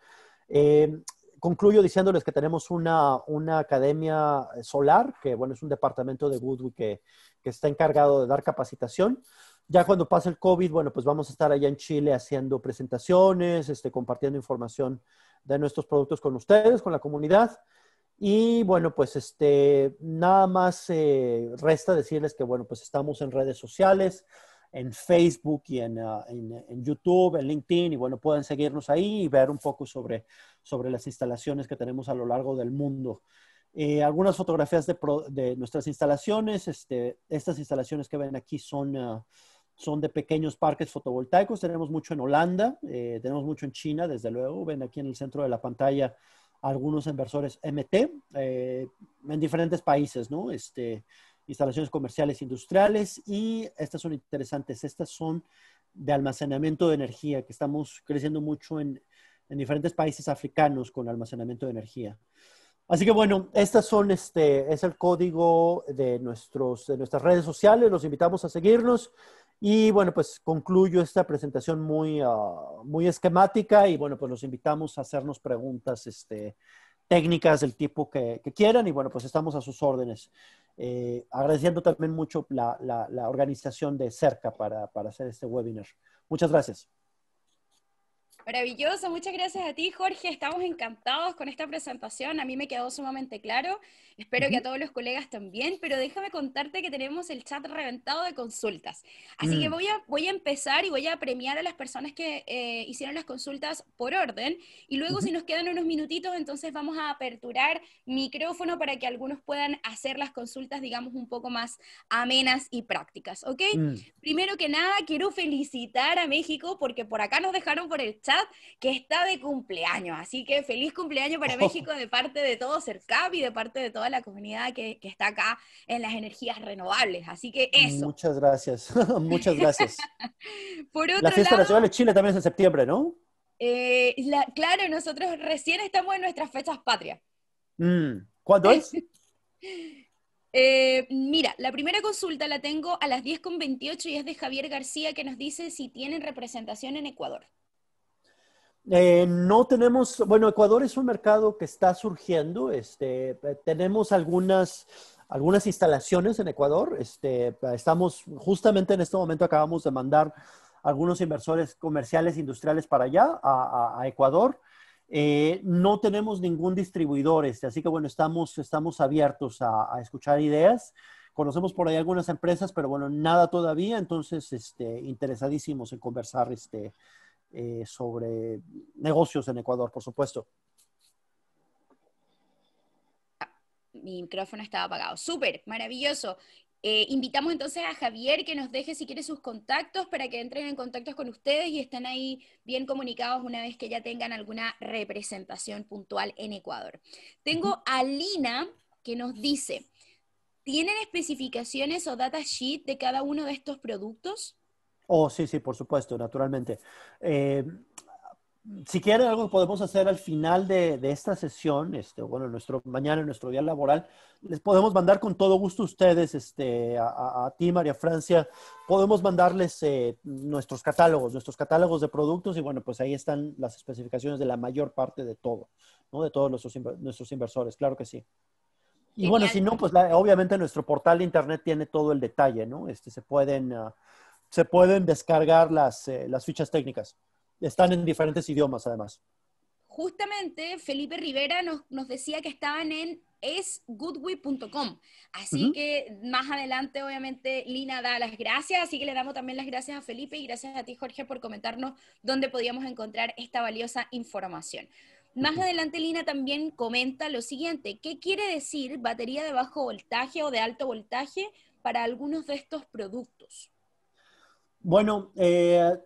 Speaker 1: concluyo diciéndoles que tenemos una, una, academia eh, solar, que bueno, es un departamento de Goodwill que, está encargado de dar capacitación. Ya cuando pase el COVID, bueno, pues vamos a estar allá en Chile haciendo presentaciones, este, compartiendo información de nuestros productos con ustedes, con la comunidad. Y bueno, pues este, nada más eh, resta decirles que bueno, pues estamos en redes sociales, en Facebook y ah, en, YouTube, en LinkedIn, y bueno, pueden seguirnos ahí y ver un poco sobre, sobre las instalaciones que tenemos a lo largo del mundo. Eh, algunas fotografías de, nuestras instalaciones, este, estas instalaciones que ven aquí son, ah, son de pequeños parques fotovoltaicos, tenemos mucho en Holanda, eh, tenemos mucho en China, desde luego, ven aquí en el centro de la pantalla algunos inversores MT eh, en diferentes países, ¿no? Este, instalaciones comerciales industriales y estas son interesantes. Estas son de almacenamiento de energía, que estamos creciendo mucho en, diferentes países africanos con almacenamiento de energía. Así que bueno, estas son este es el código de nuestros de nuestras redes sociales. Los invitamos a seguirnos y bueno, pues concluyo esta presentación muy ah, muy esquemática y bueno, pues los invitamos a hacernos preguntas este técnicas del tipo que quieran y bueno, pues estamos a sus órdenes. Eh, agradeciendo también mucho la, organización de Cerca para hacer este webinar. Muchas gracias.
Speaker 2: Maravilloso, muchas gracias a ti Jorge, estamos encantados con esta presentación, a mí me quedó sumamente claro, espero que a todos los colegas también, pero déjame contarte que tenemos el chat reventado de consultas, así que mm. voy a, voy a empezar y voy a premiar a las personas que eh, hicieron las consultas por orden y luego si nos quedan unos minutitos entonces vamos a aperturar micrófono para que algunos puedan hacer las consultas digamos un poco más amenas y prácticas, ¿ok? Mm. Primero que nada quiero felicitar a México porque por acá nos dejaron por el chat que está de cumpleaños. Así que feliz cumpleaños para oh. México de parte de todo CERCAP y de parte de toda la comunidad que, está acá en las energías renovables. Así que eso.
Speaker 1: Muchas gracias, *laughs* muchas gracias.
Speaker 2: *laughs* Por la Fiesta Nacional
Speaker 1: de Chile también es en septiembre, ¿no?
Speaker 2: Eh, claro, nosotros recién estamos en nuestras fechas patrias.
Speaker 1: Mm. ¿Cuándo es? *laughs*
Speaker 2: Eh, mira, la primera consulta la tengo a las 10.28 y es de Javier García que nos dice si tienen representación en Ecuador.
Speaker 1: Eh, no tenemos, bueno, Ecuador es un mercado que está surgiendo. Este, eh, tenemos algunas, algunas instalaciones en Ecuador. Este, eh, estamos justamente en este momento acabamos de mandar algunos inversores comerciales industriales para allá, a, Ecuador. no tenemos ningún distribuidor, este, así que bueno, estamos, estamos abiertos a, a, escuchar ideas. Conocemos por ahí algunas empresas, pero bueno, nada todavía, entonces este, interesadísimos en conversar este, eh, sobre negocios en Ecuador, por supuesto.
Speaker 2: Mi micrófono estaba apagado. Súper, maravilloso. Eh, invitamos entonces a Javier que nos deje si quiere sus contactos para que entren en contactos con ustedes y estén ahí bien comunicados una vez que ya tengan alguna representación puntual en Ecuador. Tengo a Lina que nos dice, ¿tienen especificaciones o data sheet de cada uno de estos productos?
Speaker 1: Oh, sí, sí, por supuesto, naturalmente. Eh, si quieren algo que podemos hacer al final de, de, esta sesión, este, bueno, nuestro, mañana, nuestro día laboral, les podemos mandar con todo gusto a ustedes, este, a, a ti, María Francia, podemos mandarles eh, nuestros catálogos, nuestros catálogos de productos y bueno, pues ahí están las especificaciones de la mayor parte de todo, ¿no? De todos nuestros, nuestros inversores, claro que sí. Y bueno, si no, pues obviamente nuestro portal de internet tiene todo el detalle, ¿no? Este, se pueden... Ah, se pueden descargar eh, las, fichas técnicas. Están en diferentes idiomas, además.
Speaker 2: Justamente Felipe Rivera nos, decía que estaban en esgoodwe.com. Así que más adelante, obviamente, Lina da las gracias. Así que le damos también las gracias a Felipe y gracias a ti, Jorge, por comentarnos dónde podíamos encontrar esta valiosa información. Más adelante Lina también comenta lo siguiente, ¿qué quiere decir batería de bajo voltaje o de alto voltaje para algunos de estos productos?
Speaker 1: Bueno, eh,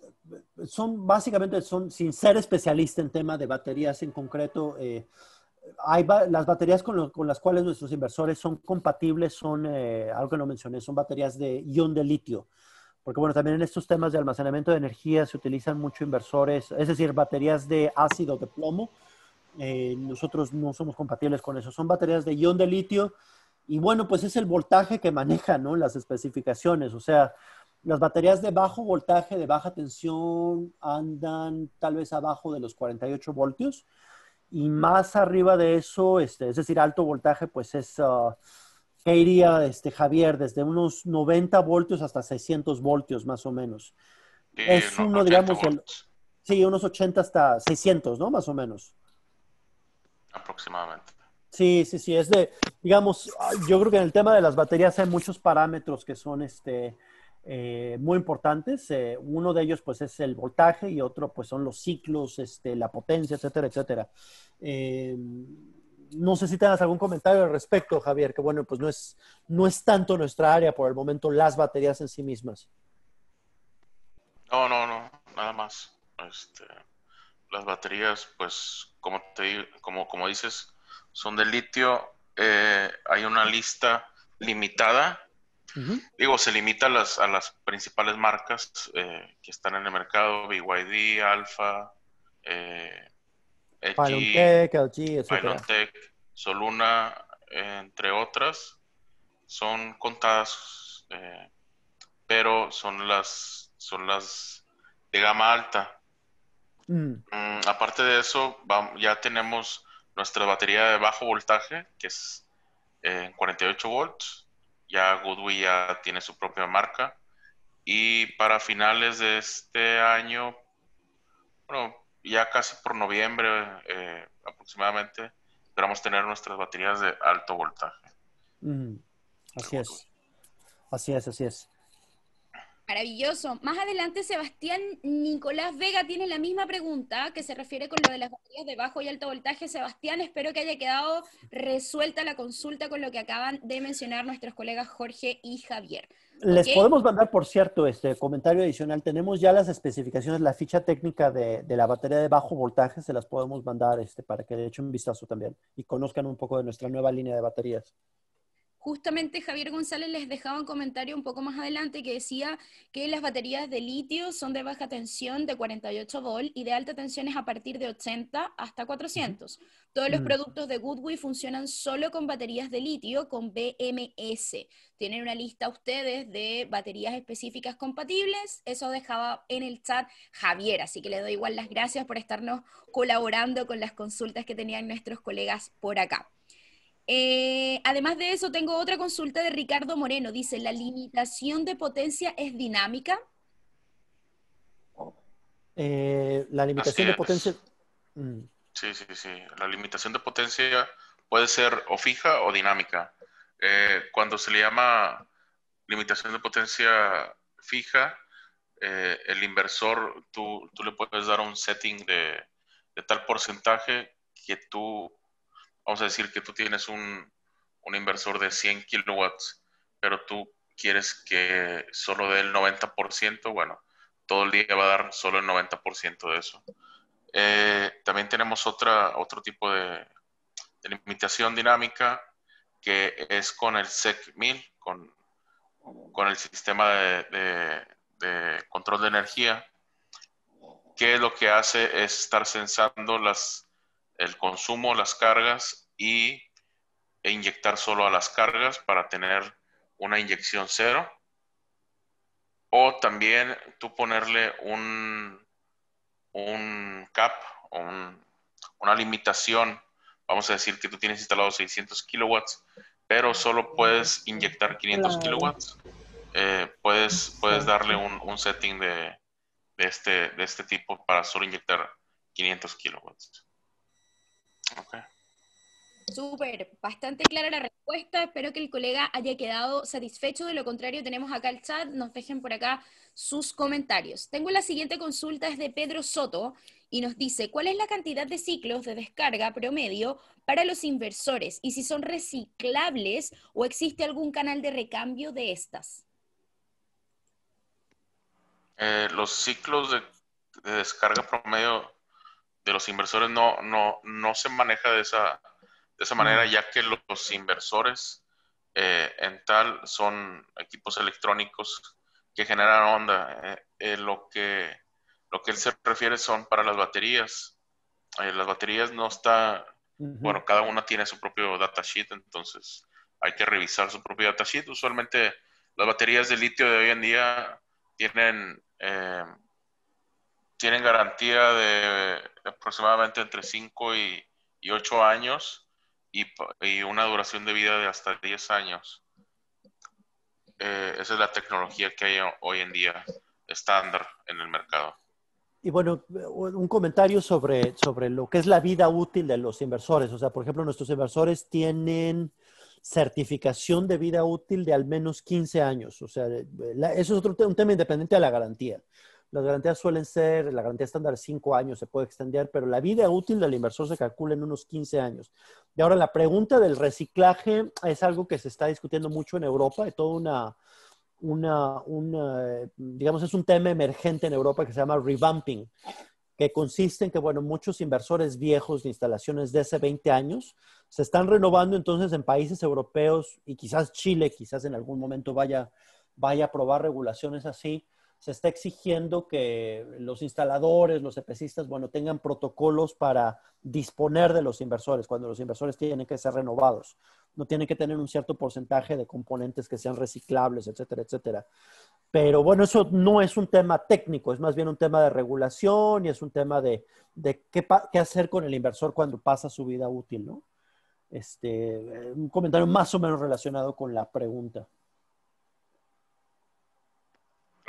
Speaker 1: son básicamente, son, sin ser especialista en tema de baterías en concreto, eh, hay las baterías con, las cuales nuestros inversores son compatibles, son, eh, algo que no mencioné, son baterías de ion de litio. Porque bueno, también en estos temas de almacenamiento de energía se utilizan mucho inversores, es decir, baterías de ácido de plomo. nosotros no somos compatibles con eso. Son baterías de ion de litio y bueno, pues es el voltaje que manejan ¿no? las especificaciones. O sea, las baterías de bajo voltaje, de baja tensión, andan tal vez abajo de los 48 voltios y más arriba de eso, este, es decir, alto voltaje, pues es, uh, ¿qué iría este, Javier? Desde unos 90 voltios hasta 600 voltios más o menos.
Speaker 3: es uno,
Speaker 1: digamos, sí, unos 80 hasta 600, ¿no? Más o menos.
Speaker 3: Aproximadamente.
Speaker 1: Sí, sí, sí, es de, digamos, yo creo que en el tema de las baterías hay muchos parámetros que son, este, eh, muy importantes. Eh, uno de ellos, pues, es el voltaje y otro, pues, son los ciclos, este, la potencia, etcétera, etcétera. Eh, no sé si tengas algún comentario al respecto, Javier, que bueno, pues no es, no es tanto nuestra área por el momento las baterías en sí mismas.
Speaker 3: No, no, no, nada más. Este, las baterías, pues, como, te, como, como dices, son de litio. hay una lista limitada Digo, se limita a las, principales marcas eh, que están en el mercado, BYD, Alfa, eh, Soluna, entre otras. Son contadas, eh, pero son las, son las de gama alta. Mm. Mm, aparte de eso, ya tenemos nuestra batería de bajo voltaje, que es eh, en 48 volts ya Goodwill ya tiene su propia marca. Y para finales de este año, bueno, ya casi por noviembre eh, aproximadamente, esperamos tener nuestras baterías de alto voltaje.
Speaker 1: así es. Así es, así es.
Speaker 2: Maravilloso. Más adelante, Sebastián Nicolás Vega tiene la misma pregunta que se refiere con lo de las baterías de bajo y alto voltaje. Sebastián, espero que haya quedado resuelta la consulta con lo que acaban de mencionar nuestros colegas Jorge y Javier. Les podemos
Speaker 1: mandar, por cierto, este comentario adicional. Tenemos ya las especificaciones, la ficha técnica de, la batería de bajo voltaje, se las podemos mandar este, para que le echen un vistazo también y conozcan un poco de nuestra nueva línea de baterías.
Speaker 2: Justamente Javier González les dejaba un comentario un poco más adelante que decía que las baterías de litio son de baja tensión de 48 volt y de alta tensión es a partir de 80 hasta 400. Todos los mm. productos de Goodwill funcionan solo con baterías de litio con BMS. Tienen una lista ustedes de baterías específicas compatibles. Eso dejaba en el chat Javier, así que le doy igual las gracias por estarnos colaborando con las consultas que tenían nuestros colegas por acá. Eh, además de eso, tengo otra consulta de Ricardo Moreno. Dice, ¿la limitación de potencia es dinámica?
Speaker 1: Eh, la limitación de potencia... Mm.
Speaker 3: Sí, sí, sí. La limitación de potencia puede ser o fija o dinámica. Eh, cuando se le llama limitación de potencia fija, el inversor, tú, le puedes dar un setting de, tal porcentaje que tú vamos a decir que tú tienes un, inversor de 100 kilowatts, pero tú quieres que solo dé el 90%, bueno, todo el día va a dar solo el 90% de eso. Eh, también tenemos otra, otro tipo de, limitación dinámica que es con el SEC 1000, con, con el sistema de, de, control de energía, que lo que hace es estar censando las, el consumo, las cargas y, e inyectar solo a las cargas para tener una inyección cero. O también tú ponerle un, un cap o una limitación. Vamos a decir que tú tienes instalado 600 kilowatts, pero solo puedes inyectar 500 kilowatts. Eh, puedes, puedes darle un, setting de, de, este, de este tipo para solo inyectar 500 kilowatts super
Speaker 2: Súper, bastante clara la respuesta. Espero que el colega haya quedado satisfecho. De lo contrario, tenemos acá el chat. Nos dejen por acá sus comentarios. Tengo la siguiente consulta, es de Pedro Soto, y nos dice, ¿cuál es la cantidad de ciclos de descarga promedio para los inversores? Y si son reciclables o existe algún canal de recambio de estas.
Speaker 3: Eh, los ciclos de descarga promedio los inversores no, no, no se maneja de esa, de esa manera, ya que los inversores eh, en tal son equipos electrónicos que generan onda. Eh, eh, lo, que, lo que él se refiere son para las baterías. las baterías no está, bueno, cada una tiene su propio datasheet, entonces hay que revisar su propio datasheet. Usualmente las baterías de litio de hoy en día tienen tienen garantía de aproximadamente entre 5 y, 8 años y, una duración de vida de hasta 10 años. Eh, esa es la tecnología que hay hoy en día estándar en el mercado.
Speaker 1: Y bueno, un comentario sobre, sobre lo que es la vida útil de los inversores. O sea, por ejemplo, nuestros inversores tienen certificación de vida útil de al menos 15 años. O sea, eso es otro un tema independiente de la garantía. Las garantías suelen ser, la garantía estándar 5 años, se puede extender, pero la vida útil del inversor se calcula en unos 15 años. Y ahora la pregunta del reciclaje es algo que se está discutiendo mucho en Europa, de toda una, digamos, es un tema emergente en Europa que se llama revamping, que consiste en que, bueno, muchos inversores viejos de instalaciones de hace 20 años se están renovando entonces en países europeos y quizás Chile, quizás en algún momento vaya, vaya a aprobar regulaciones así se está exigiendo que los instaladores, los EPCistas, bueno, tengan protocolos para disponer de los inversores, cuando los inversores tienen que ser renovados. No tienen que tener un cierto porcentaje de componentes que sean reciclables, etcétera, etcétera. Pero bueno, eso no es un tema técnico, es más bien un tema de regulación y es un tema de, qué, hacer con el inversor cuando pasa su vida útil, ¿no? Este, un comentario más o menos relacionado con la pregunta.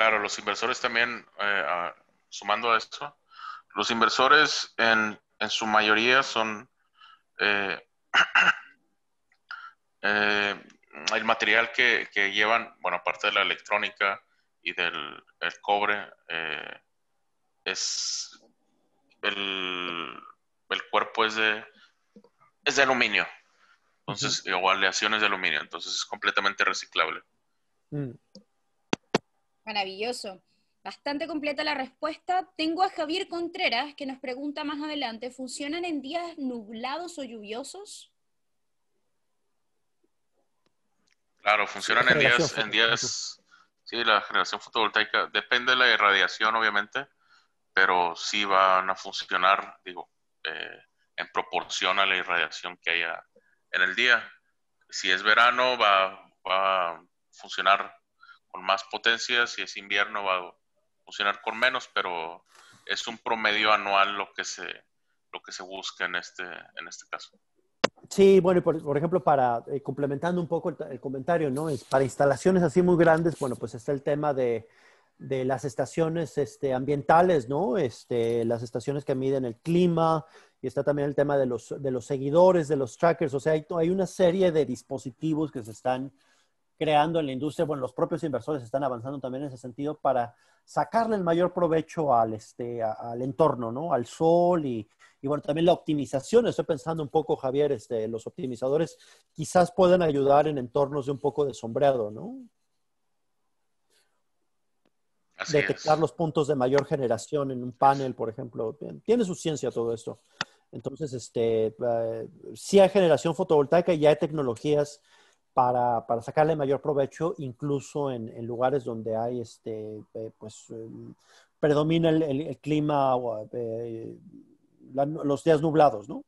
Speaker 3: Claro, los inversores también, eh, sumando a esto, los inversores en, su mayoría son eh, *clears throat* eh, el material que, llevan, bueno, aparte de la electrónica y del el cobre, es el, cuerpo es de, es de aluminio. Entonces, o aleaciones de aluminio, entonces es completamente reciclable.
Speaker 1: Mm.
Speaker 2: Maravilloso. Bastante completa la respuesta. Tengo a Javier Contreras que nos pregunta más adelante, ¿funcionan en días nublados o lluviosos?
Speaker 3: Claro, funcionan en días, sí, la generación fotovoltaica depende de la irradiación, obviamente, pero sí van a funcionar, digo, eh, en proporción a la irradiación que haya en el día. Si es verano, va, va a funcionar con más potencia, si es invierno va a funcionar con menos, pero es un promedio anual lo que se, lo que se busca en este, en este caso.
Speaker 1: Sí, bueno, por, por ejemplo, para eh, complementando un poco el, el, comentario, ¿no? Es para instalaciones así muy grandes, bueno, pues está el tema de, las estaciones este, ambientales, ¿no? Este, las estaciones que miden el clima y está también el tema de los, de los seguidores, de los trackers, o sea, hay, hay una serie de dispositivos que se están creando en la industria, bueno, los propios inversores están avanzando también en ese sentido para sacarle el mayor provecho al, este, al entorno, ¿no? Al sol y, bueno, también la optimización. Estoy pensando un poco, Javier, este, los optimizadores quizás puedan ayudar en entornos de un poco de sombreado, ¿no? Detectar los puntos de mayor generación en un panel, por ejemplo. Tiene su ciencia todo esto. Entonces, este, eh, hay generación fotovoltaica y hay tecnologías para, sacarle mayor provecho, incluso en, lugares donde hay este, eh, pues, em, predomina el, clima, eh, los días nublados, ¿no?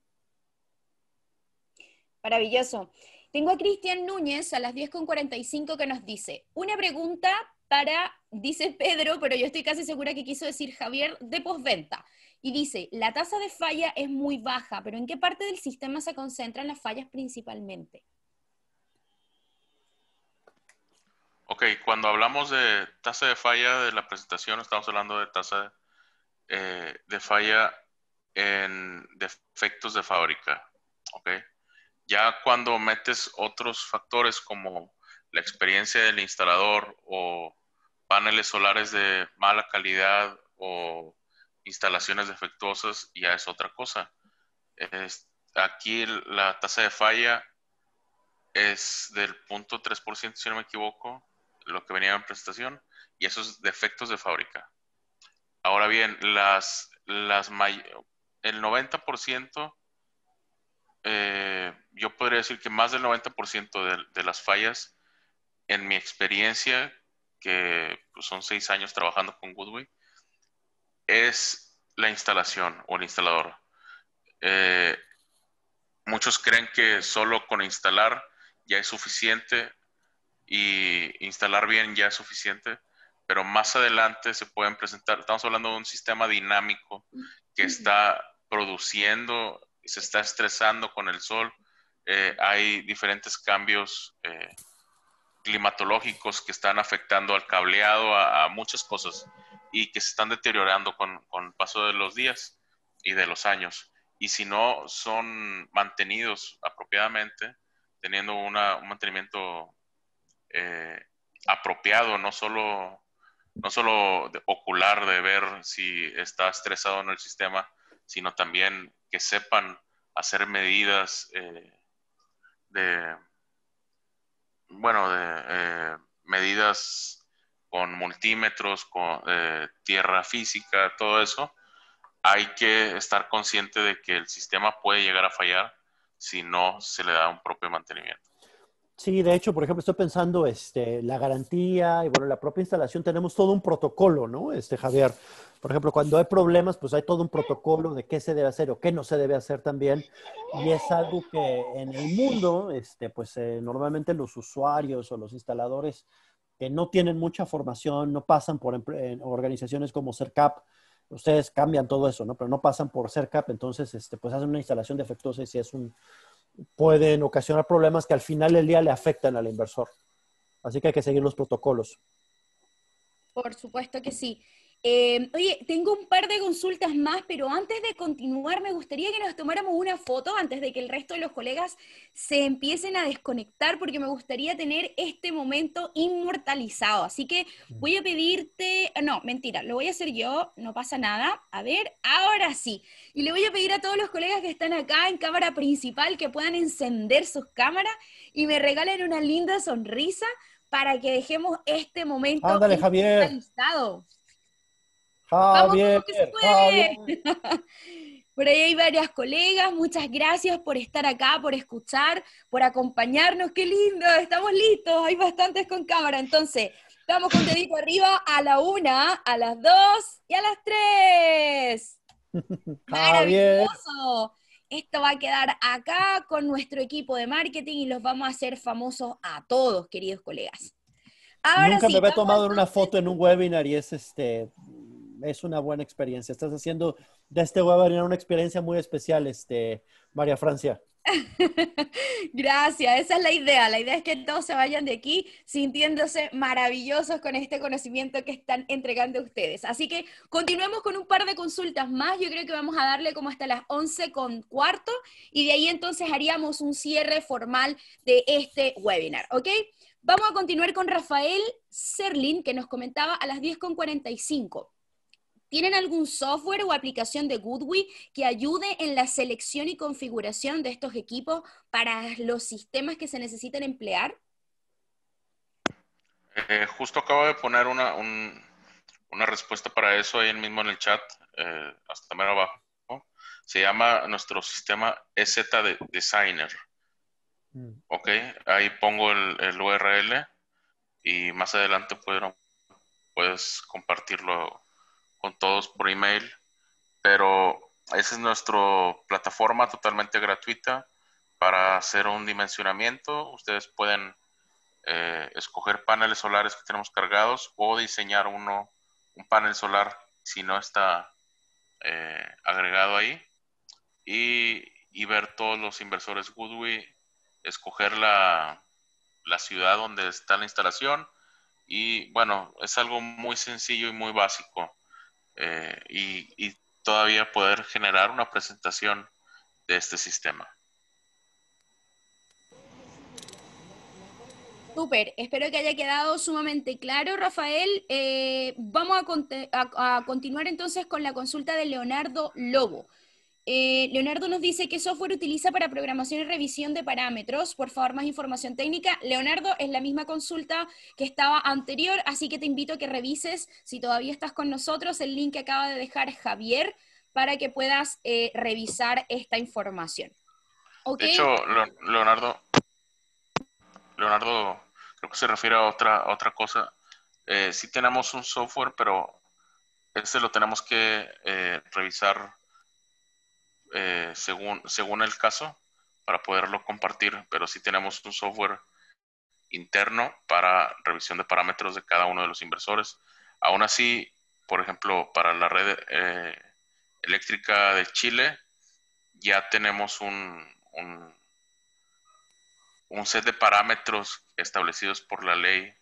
Speaker 2: Maravilloso. Tengo a Cristian Núñez a las 10.45 que nos dice, una pregunta para, dice Pedro, pero yo estoy casi segura que quiso decir Javier, de postventa. Y dice, la tasa de falla es muy baja, pero ¿en qué parte del sistema se concentran las fallas principalmente?
Speaker 3: Ok, cuando hablamos de tasa de falla de la presentación, estamos hablando de tasa eh, de falla en defectos de fábrica. Ok, ya cuando metes otros factores como la experiencia del instalador o paneles solares de mala calidad o instalaciones defectuosas, ya es otra cosa. aquí la tasa de falla es del 0.3%, si no me equivoco, lo que venía en prestación y esos defectos de fábrica. Ahora bien, las, el 90%, eh, yo podría decir que más del 90% de, las fallas, en mi experiencia, que pues, son seis años trabajando con Goodway, es la instalación o el instalador. Eh, muchos creen que solo con instalar ya es suficiente y instalar bien ya es suficiente, pero más adelante se pueden presentar, estamos hablando de un sistema dinámico que está produciendo, y se está estresando con el sol, eh, hay diferentes cambios eh, climatológicos que están afectando al cableado, a, a, muchas cosas, y que se están deteriorando con, con el paso de los días y de los años. Y si no son mantenidos apropiadamente, teniendo una, un mantenimiento eh, apropiado, no solo, no solo ocular de ver si está estresado en el sistema, sino también que sepan hacer medidas eh, de, bueno, de eh, medidas con multímetros, con tierra física, todo eso, hay que estar consciente de que el sistema puede llegar a fallar si no se le da un propio mantenimiento.
Speaker 1: Sí, de hecho, por ejemplo, estoy pensando este, la garantía y bueno, la propia instalación, tenemos todo un protocolo, ¿no? Este, Javier, por ejemplo, cuando hay problemas, pues hay todo un protocolo de qué se debe hacer o qué no se debe hacer también. Y es algo que en el mundo, este, pues eh, normalmente los usuarios o los instaladores que no tienen mucha formación, no pasan por organizaciones como CERCAP, ustedes cambian todo eso, ¿no? Pero no pasan por CERCAP, entonces, este, pues hacen una instalación defectuosa y si es un pueden ocasionar problemas que al final del día le afectan al inversor. Así que hay que seguir los protocolos.
Speaker 2: Por supuesto que sí. Em, oye, tengo un par de consultas más, pero antes de continuar me gustaría que nos tomáramos una foto antes de que el resto de los colegas se empiecen a desconectar, porque me gustaría tener este momento inmortalizado. Así que mm. voy a pedirte, ah, no, mentira, lo voy a hacer yo, no pasa nada. A ver, ahora sí. Y le voy a pedir a todos los colegas que están acá en cámara principal que puedan encender sus cámaras y me regalen una linda sonrisa para que dejemos este momento Ándale, inmortalizado
Speaker 1: se puede.
Speaker 2: *laughs* Por ahí hay varias colegas, muchas gracias por estar acá, por escuchar, por acompañarnos, qué lindo, estamos listos, hay bastantes con cámara, entonces, estamos con dedito arriba a la una, a las dos y a las tres.
Speaker 1: *laughs* ¡Maravilloso!
Speaker 2: Esto va a quedar acá con nuestro equipo de marketing y los vamos a hacer famosos a todos, queridos colegas. Ahora Nunca me había tomado
Speaker 1: una foto en un webinar y es este, es una buena experiencia. Estás haciendo de este webinar una experiencia muy especial, este, María Francia. *laughs*
Speaker 2: Gracias, esa es la idea. La idea es que todos se vayan de aquí sintiéndose maravillosos con este conocimiento que están entregando ustedes. Así que continuemos con un par de consultas más. Yo creo que vamos a darle como hasta las 11 con cuarto y de ahí entonces haríamos un cierre formal de este webinar, ¿ok? Vamos a continuar con Rafael Serlin que nos comentaba a las 10 con 45. ¿Tienen algún software o aplicación de Goodwill que ayude en la selección y configuración de estos equipos para los sistemas que se necesiten emplear?
Speaker 3: Eh, justo acabo de poner una, respuesta para eso ahí mismo en el chat, eh, hasta más abajo. Se llama nuestro sistema EZ Designer. Mm. Ok, ahí pongo el, URL y más adelante puedes compartirlo con todos por email, pero esa es nuestra plataforma totalmente gratuita para hacer un dimensionamiento. Ustedes pueden eh, escoger paneles solares que tenemos cargados o diseñar uno, un panel solar si no está eh, agregado ahí y, ver todos los inversores Goodwin, escoger la, la ciudad donde está la instalación y bueno, es algo muy sencillo y muy básico. Eh, y, todavía poder generar una presentación de este sistema.
Speaker 2: Super. espero que haya quedado sumamente claro, Rafael. Eh, vamos a continuar entonces con la consulta de Leonardo Lobo. Eh, Leonardo nos dice qué software utiliza para programación y revisión de parámetros. Por favor, más información técnica. Leonardo, es la misma consulta que estaba anterior, así que te invito a que revises, si todavía estás con nosotros, el link que acaba de dejar Javier para que puedas eh, revisar esta información. De hecho,
Speaker 3: Leonardo, Leonardo, creo que se refiere a otra, otra cosa. Eh, sí tenemos un software, pero ese lo tenemos que revisar eh, según, según el caso para poderlo compartir, pero sí tenemos un software interno para revisión de parámetros de cada uno de los inversores. Aún así, por ejemplo, para la red eh, eléctrica de Chile, ya tenemos un, un, set de parámetros establecidos por la ley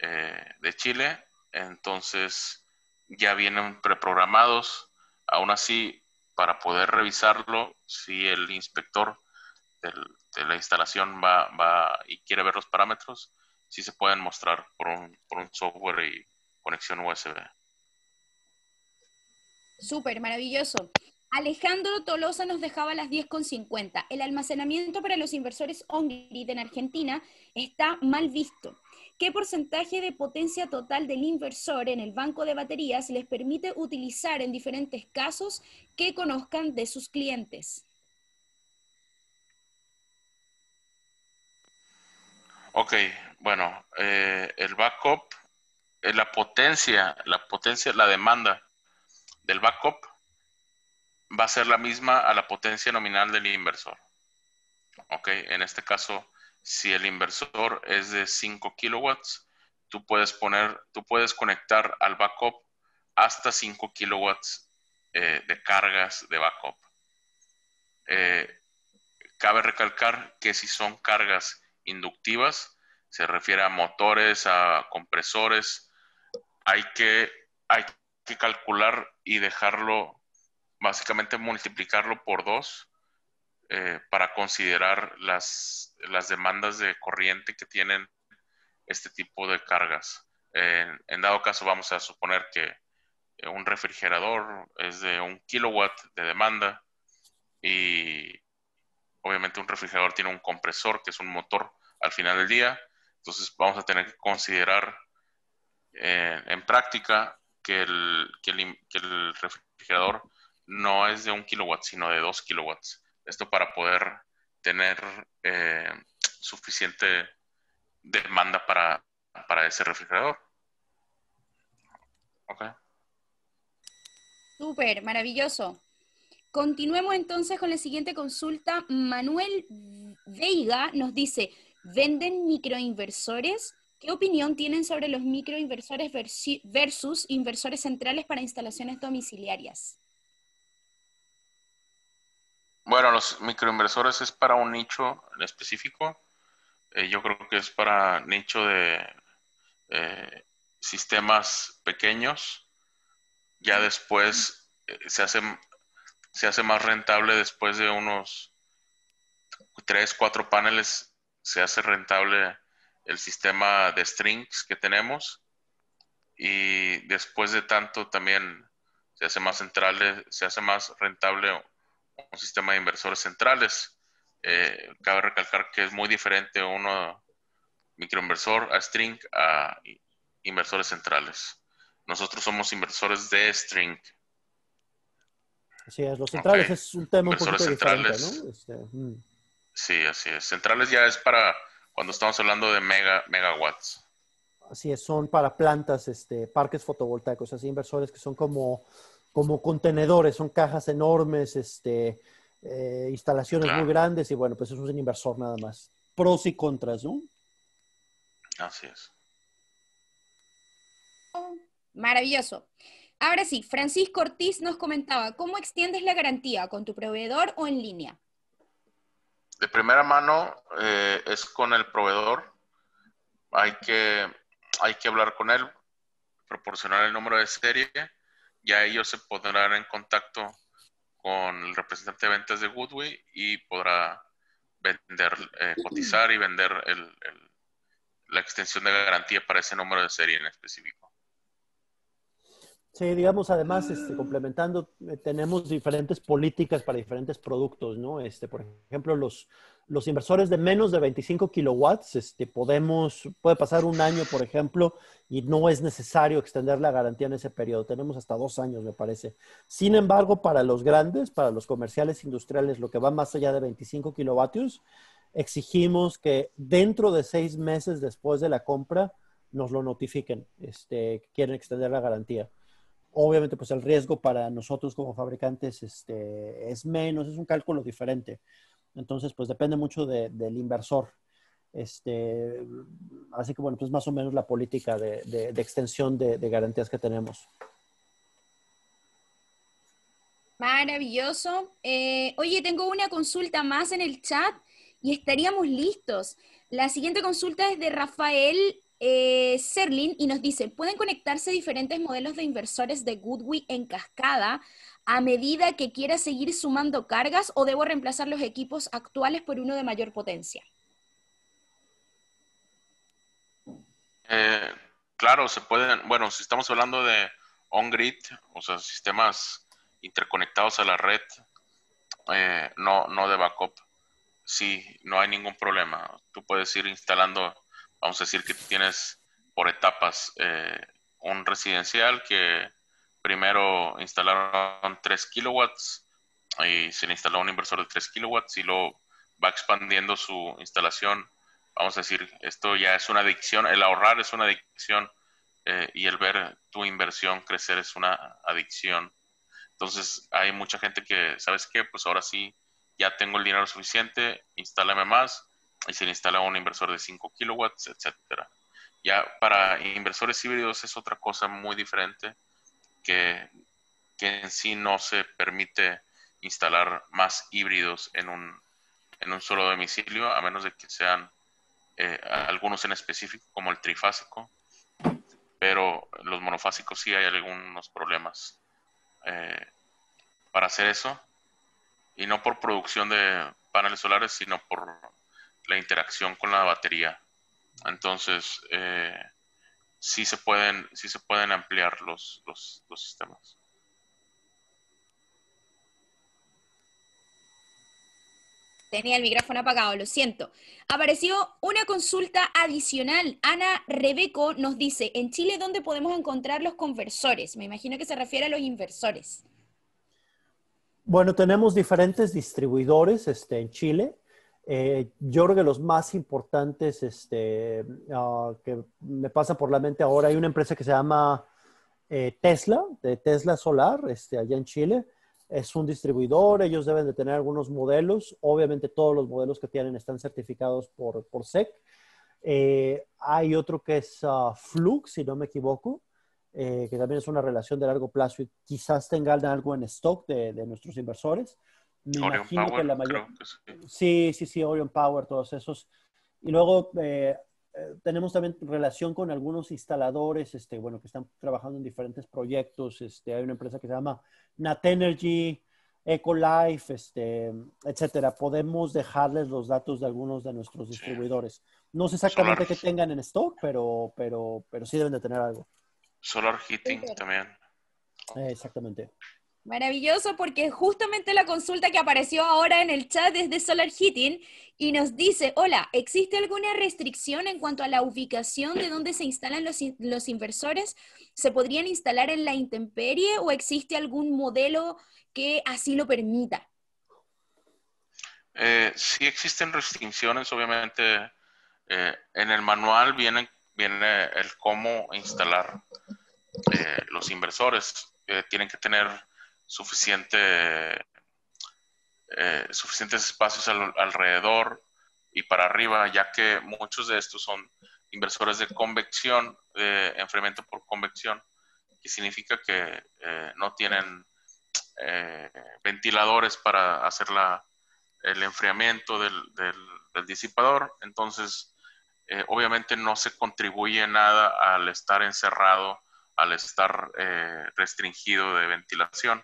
Speaker 3: eh, de Chile, entonces ya vienen preprogramados. Aún así, para poder revisarlo si el inspector de la instalación va, y quiere ver los parámetros, si se pueden mostrar por un, software y conexión USB.
Speaker 2: Súper, maravilloso. Alejandro Tolosa nos dejaba las 10.50. El almacenamiento para los inversores on en Argentina está mal visto. ¿Qué porcentaje de potencia total del inversor en el banco de baterías les permite utilizar en diferentes casos que conozcan de sus clientes?
Speaker 3: Ok, bueno, eh, el backup, eh, la potencia, la potencia, la demanda del backup va a ser la misma a la potencia nominal del inversor. Ok, en este caso si el inversor es de 5 kilowatts, tú puedes poner, tú puedes conectar al backup hasta 5 kilowatts eh, de cargas de backup. Eh, cabe recalcar que si son cargas inductivas, se refiere a motores, a compresores, hay que, hay que calcular y dejarlo, básicamente multiplicarlo por dos eh, para considerar las, las, demandas de corriente que tienen este tipo de cargas. en dado caso, vamos a suponer que eh, un refrigerador es de un kilowatt de demanda y obviamente un refrigerador tiene un compresor que es un motor al final del día. Entonces vamos a tener que considerar eh, en práctica el, que el, refrigerador no es de un kilowatt, sino de dos kilowatts. Esto para poder tener eh, suficiente demanda para, para ese refrigerador. Ok.
Speaker 2: Súper, maravilloso. Continuemos entonces con la siguiente consulta. Manuel Veiga nos dice, ¿venden microinversores? ¿Qué opinión tienen sobre los microinversores versus inversores centrales para instalaciones domiciliarias?
Speaker 3: Bueno, los microinversores es para un nicho en específico. Eh, yo creo que es para nicho de eh, sistemas pequeños. Ya después eh, se, hace, se hace más rentable después de unos tres, cuatro paneles. Se hace rentable el sistema de strings que tenemos. Y después de tanto también se hace más central, se hace más rentable un sistema de inversores centrales. Eh, cabe recalcar que es muy diferente uno microinversor a string a inversores centrales. Nosotros somos inversores de string.
Speaker 1: Así es, los centrales es un tema un ¿no? Este, mm.
Speaker 3: Sí, así es. Centrales ya es para cuando estamos hablando de mega, megawatts.
Speaker 1: Así es, son para plantas, este, parques fotovoltaicos, así inversores que son como como contenedores, son cajas enormes, este, eh, instalaciones muy grandes y bueno, pues es un inversor nada más. Pros y contras, ¿no?
Speaker 3: Así es.
Speaker 2: Maravilloso. Ahora sí, Francisco Ortiz nos comentaba, ¿cómo extiendes la garantía? ¿Con tu proveedor o en línea?
Speaker 3: De primera mano eh, es con el proveedor. Hay que, hay que hablar con él, proporcionar el número de serie ya ellos se podrán en contacto con el representante de ventas de Goodway y podrá vender, eh, cotizar y vender la extensión de garantía para ese número de serie en específico.
Speaker 1: Sí, digamos, además, este, complementando, eh, tenemos diferentes políticas para diferentes productos, ¿no? Este, por ejemplo, los, los inversores de menos de 25 kilowatts, este, podemos, puede pasar un año, por ejemplo, y no es necesario extender la garantía en ese periodo. Tenemos hasta dos años, me parece. Sin embargo, para los grandes, para los comerciales industriales, lo que va más allá de 25 kilovatios, exigimos que dentro de seis meses después de la compra nos lo notifiquen, este, quieren extender la garantía obviamente pues el riesgo para nosotros como fabricantes este, es menos, es un cálculo diferente. Entonces pues depende mucho del inversor. Este, así que bueno, pues más o menos la política de, extensión de, garantías que tenemos.
Speaker 2: Maravilloso. Eh, oye, tengo una consulta más en el chat y estaríamos listos. La siguiente consulta es de Rafael eh, Serlin y nos dice, pueden conectarse diferentes modelos de inversores de Goodwill en cascada a medida que quiera seguir sumando cargas o debo reemplazar los equipos actuales por uno de mayor potencia.
Speaker 3: Eh, claro, se pueden, bueno, si estamos hablando de on-grid, o sea, sistemas interconectados a la red, eh, no, no de backup, sí, no hay ningún problema. Tú puedes ir instalando vamos a decir que tienes por etapas eh, un residencial que primero instalaron 3 kilowatts y se le instaló un inversor de 3 kilowatts y luego va expandiendo su instalación. Vamos a decir, esto ya es una adicción, el ahorrar es una adicción eh, y el ver tu inversión crecer es una adicción. Entonces hay mucha gente que, ¿sabes qué? Pues ahora sí, ya tengo el dinero suficiente, instálame más y se le instala un inversor de 5 kilowatts, etcétera. Ya para inversores híbridos es otra cosa muy diferente que, en sí no se permite instalar más híbridos en un, en un solo domicilio, a menos de que sean eh, algunos en específico, como el trifásico, pero los monofásicos sí hay algunos problemas eh, para hacer eso, y no por producción de paneles solares, sino por la interacción con la batería. Entonces, eh, sí, se pueden, sí se pueden ampliar los, los, sistemas.
Speaker 2: Tenía el micrófono apagado, lo siento. Apareció una consulta adicional. Ana Rebeco nos dice, en Chile, ¿dónde podemos encontrar los conversores? Me imagino que se refiere a los inversores.
Speaker 1: Bueno, tenemos diferentes distribuidores este, en Chile. Eh, yo creo que los más importantes este, ah, que me pasa por la mente ahora, hay una empresa que se llama eh, Tesla, de Tesla Solar, este, allá en Chile. Es un distribuidor, ellos deben de tener algunos modelos. Obviamente todos los modelos que tienen están certificados por, SEC. Eh, hay otro que es ah, Flux, si no me equivoco, que también es una relación de largo plazo y quizás tengan algo en stock de nuestros inversores la sí. sí. sí, Orion Power, todos esos. Y luego eh, eh, tenemos también relación con algunos instaladores, este, bueno, que están trabajando en diferentes proyectos. Este, hay una empresa que se llama Energy, EcoLife, este, etcétera. Podemos dejarles los datos de algunos de nuestros distribuidores. No sé exactamente que qué tengan en stock, pero, pero, pero sí deben de tener algo.
Speaker 3: Solar Heating también. Eh, exactamente.
Speaker 2: Maravilloso porque justamente la consulta que apareció ahora en el chat es de Solar Heating y nos dice, hola, ¿existe alguna restricción en cuanto a la ubicación de dónde se instalan los, inversores? ¿Se podrían instalar en la intemperie o existe algún modelo que así lo permita?
Speaker 3: Eh, sí existen restricciones, obviamente. Eh, en el manual viene, viene el cómo instalar eh, los inversores. Eh, tienen que tener suficiente, eh, suficientes espacios alrededor y para arriba, ya que muchos de estos son inversores de convección, de enfriamiento por convección, que significa que eh, no tienen eh, ventiladores para hacer la, el enfriamiento del, del, disipador. Entonces, obviamente no se contribuye nada al estar encerrado, al estar restringido de ventilación.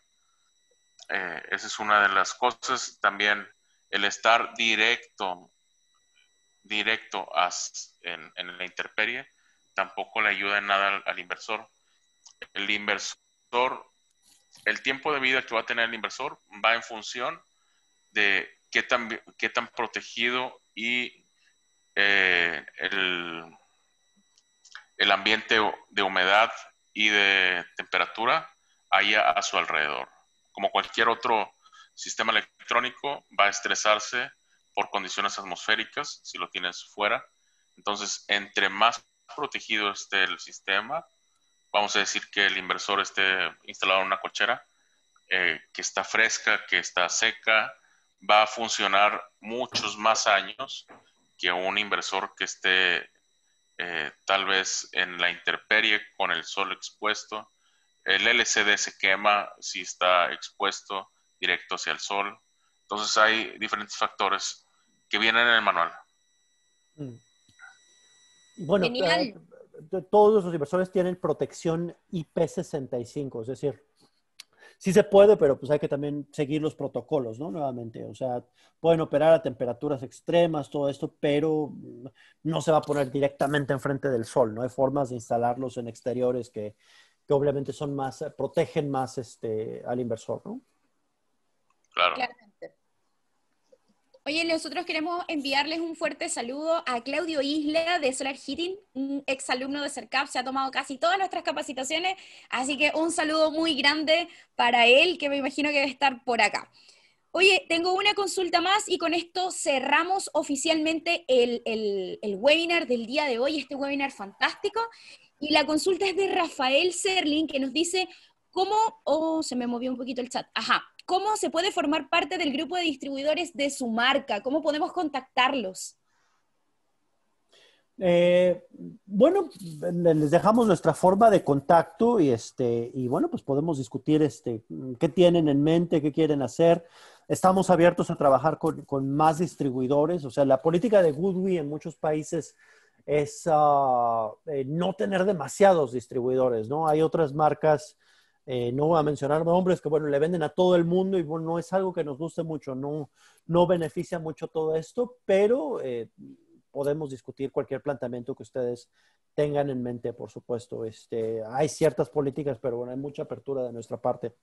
Speaker 3: Eh, esa es una de las cosas. También el estar directo, directo en, la interperie, tampoco le ayuda en nada al, inversor. El inversor, el tiempo de vida que va a tener el inversor va en función de qué tan, qué tan protegido y eh, el, el ambiente de humedad y de temperatura haya a su alrededor como cualquier otro sistema electrónico, va a estresarse por condiciones atmosféricas si lo tienes fuera. Entonces, entre más protegido esté el sistema, vamos a decir que el inversor esté instalado en una cochera eh, que está fresca, que está seca, va a funcionar muchos más años que un inversor que esté eh, tal vez en la intemperie con el sol expuesto el LCD se quema si está expuesto directo hacia el sol. Entonces hay diferentes factores que vienen en el manual.
Speaker 1: Mm. Bueno, eh, todos los inversores tienen protección IP65, es decir, sí se puede, pero pues hay que también seguir los protocolos, ¿no? Nuevamente, o sea, pueden operar a temperaturas extremas, todo esto, pero no se va a poner directamente enfrente del sol, ¿no? Hay formas de instalarlos en exteriores que, que obviamente son más, eh, protegen más este, al inversor, ¿no?
Speaker 3: Claro.
Speaker 2: Oye, nosotros queremos enviarles un fuerte saludo a Claudio Isla de Solar Heating, un ex alumno de CERCAP, se ha tomado casi todas nuestras capacitaciones, así que un saludo muy grande para él, que me imagino que debe estar por acá. Oye, tengo una consulta más y con esto cerramos oficialmente el, el webinar del día de hoy, este webinar fantástico. Y la consulta es de Rafael Serling, que nos dice, ¿cómo, oh, se me movió un poquito el chat, ajá, ¿cómo se puede formar parte del grupo de distribuidores de su marca? ¿Cómo podemos contactarlos?
Speaker 1: Eh, bueno, les dejamos nuestra forma de contacto y este y bueno, pues podemos discutir este qué tienen en mente, qué quieren hacer. Estamos abiertos a trabajar con, con más distribuidores. O sea, la política de Goodwill en muchos países es eh, no tener demasiados distribuidores, ¿no? Hay otras marcas, eh, no voy a mencionar nombres, que bueno, le venden a todo el mundo y bueno, no es algo que nos guste mucho, no, no beneficia mucho todo esto, pero eh, podemos discutir cualquier planteamiento que ustedes tengan en mente, por supuesto. Este, hay ciertas políticas, pero bueno, hay mucha apertura de nuestra parte.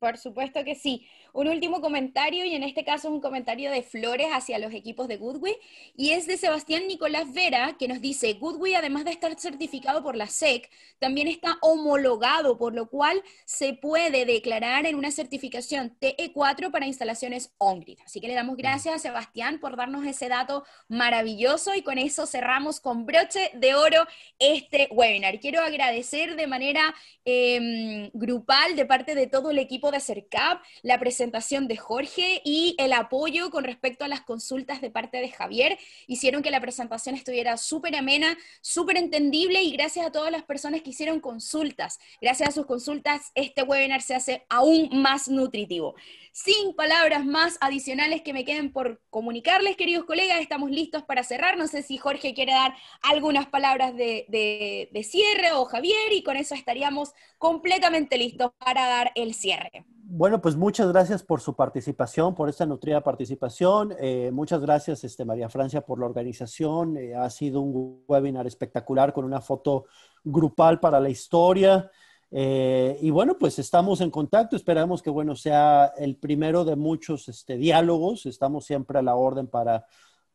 Speaker 2: Por supuesto que sí. Un último comentario, y en este caso un comentario de Flores hacia los equipos de Goodway, y es de Sebastián Nicolás Vera, que nos dice, Goodway, además de estar certificado por la SEC, también está homologado, por lo cual se puede declarar en una certificación TE4 para instalaciones on Así que le damos gracias a Sebastián por darnos ese dato maravilloso, y con eso cerramos con broche de oro este webinar. Quiero agradecer de manera em, grupal, de parte de todo el equipo de de CAP, la presentación de Jorge y el apoyo con respecto a las consultas de parte de Javier hicieron que la presentación estuviera súper amena, súper entendible y gracias a todas las personas que hicieron consultas. Gracias a sus consultas, este webinar se hace aún más nutritivo. Sin palabras más adicionales que me queden por comunicarles, queridos colegas, estamos listos para cerrar. No sé si Jorge quiere dar algunas palabras de, de, de cierre o Javier y con eso estaríamos completamente listo para dar el cierre.
Speaker 1: Bueno, pues muchas gracias por su participación, por esta nutrida participación. Eh, muchas gracias, este, María Francia, por la organización. Eh, ha sido un webinar espectacular con una foto grupal para la historia. Eh, y bueno, pues estamos en contacto. Esperamos que, bueno, sea el primero de muchos este, diálogos. Estamos siempre a la orden para,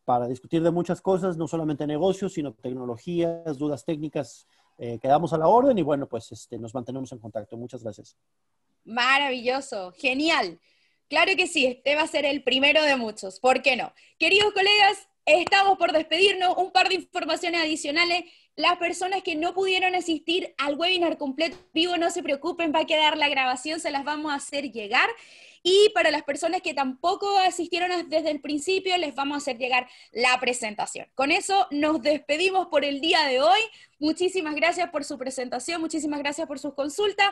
Speaker 1: para discutir de muchas cosas, no solamente negocios, sino tecnologías, dudas técnicas, eh, quedamos a la orden y bueno, pues este, nos mantenemos en contacto. Muchas gracias.
Speaker 2: Maravilloso, genial. Claro que sí, este va a ser el primero de muchos, ¿por qué no? Queridos colegas, estamos por despedirnos, un par de informaciones adicionales las personas que no pudieron asistir al webinar completo vivo, no se preocupen, va a quedar la grabación, se las vamos a hacer llegar. Y para las personas que tampoco asistieron desde el principio, les vamos a hacer llegar la presentación. Con eso nos despedimos por el día de hoy. Muchísimas gracias por su presentación, muchísimas gracias por sus consultas.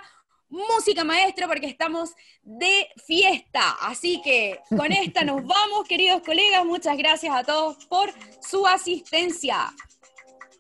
Speaker 2: Música maestro, porque estamos de fiesta. Así que con esta nos vamos, queridos colegas. Muchas gracias a todos por
Speaker 3: su asistencia.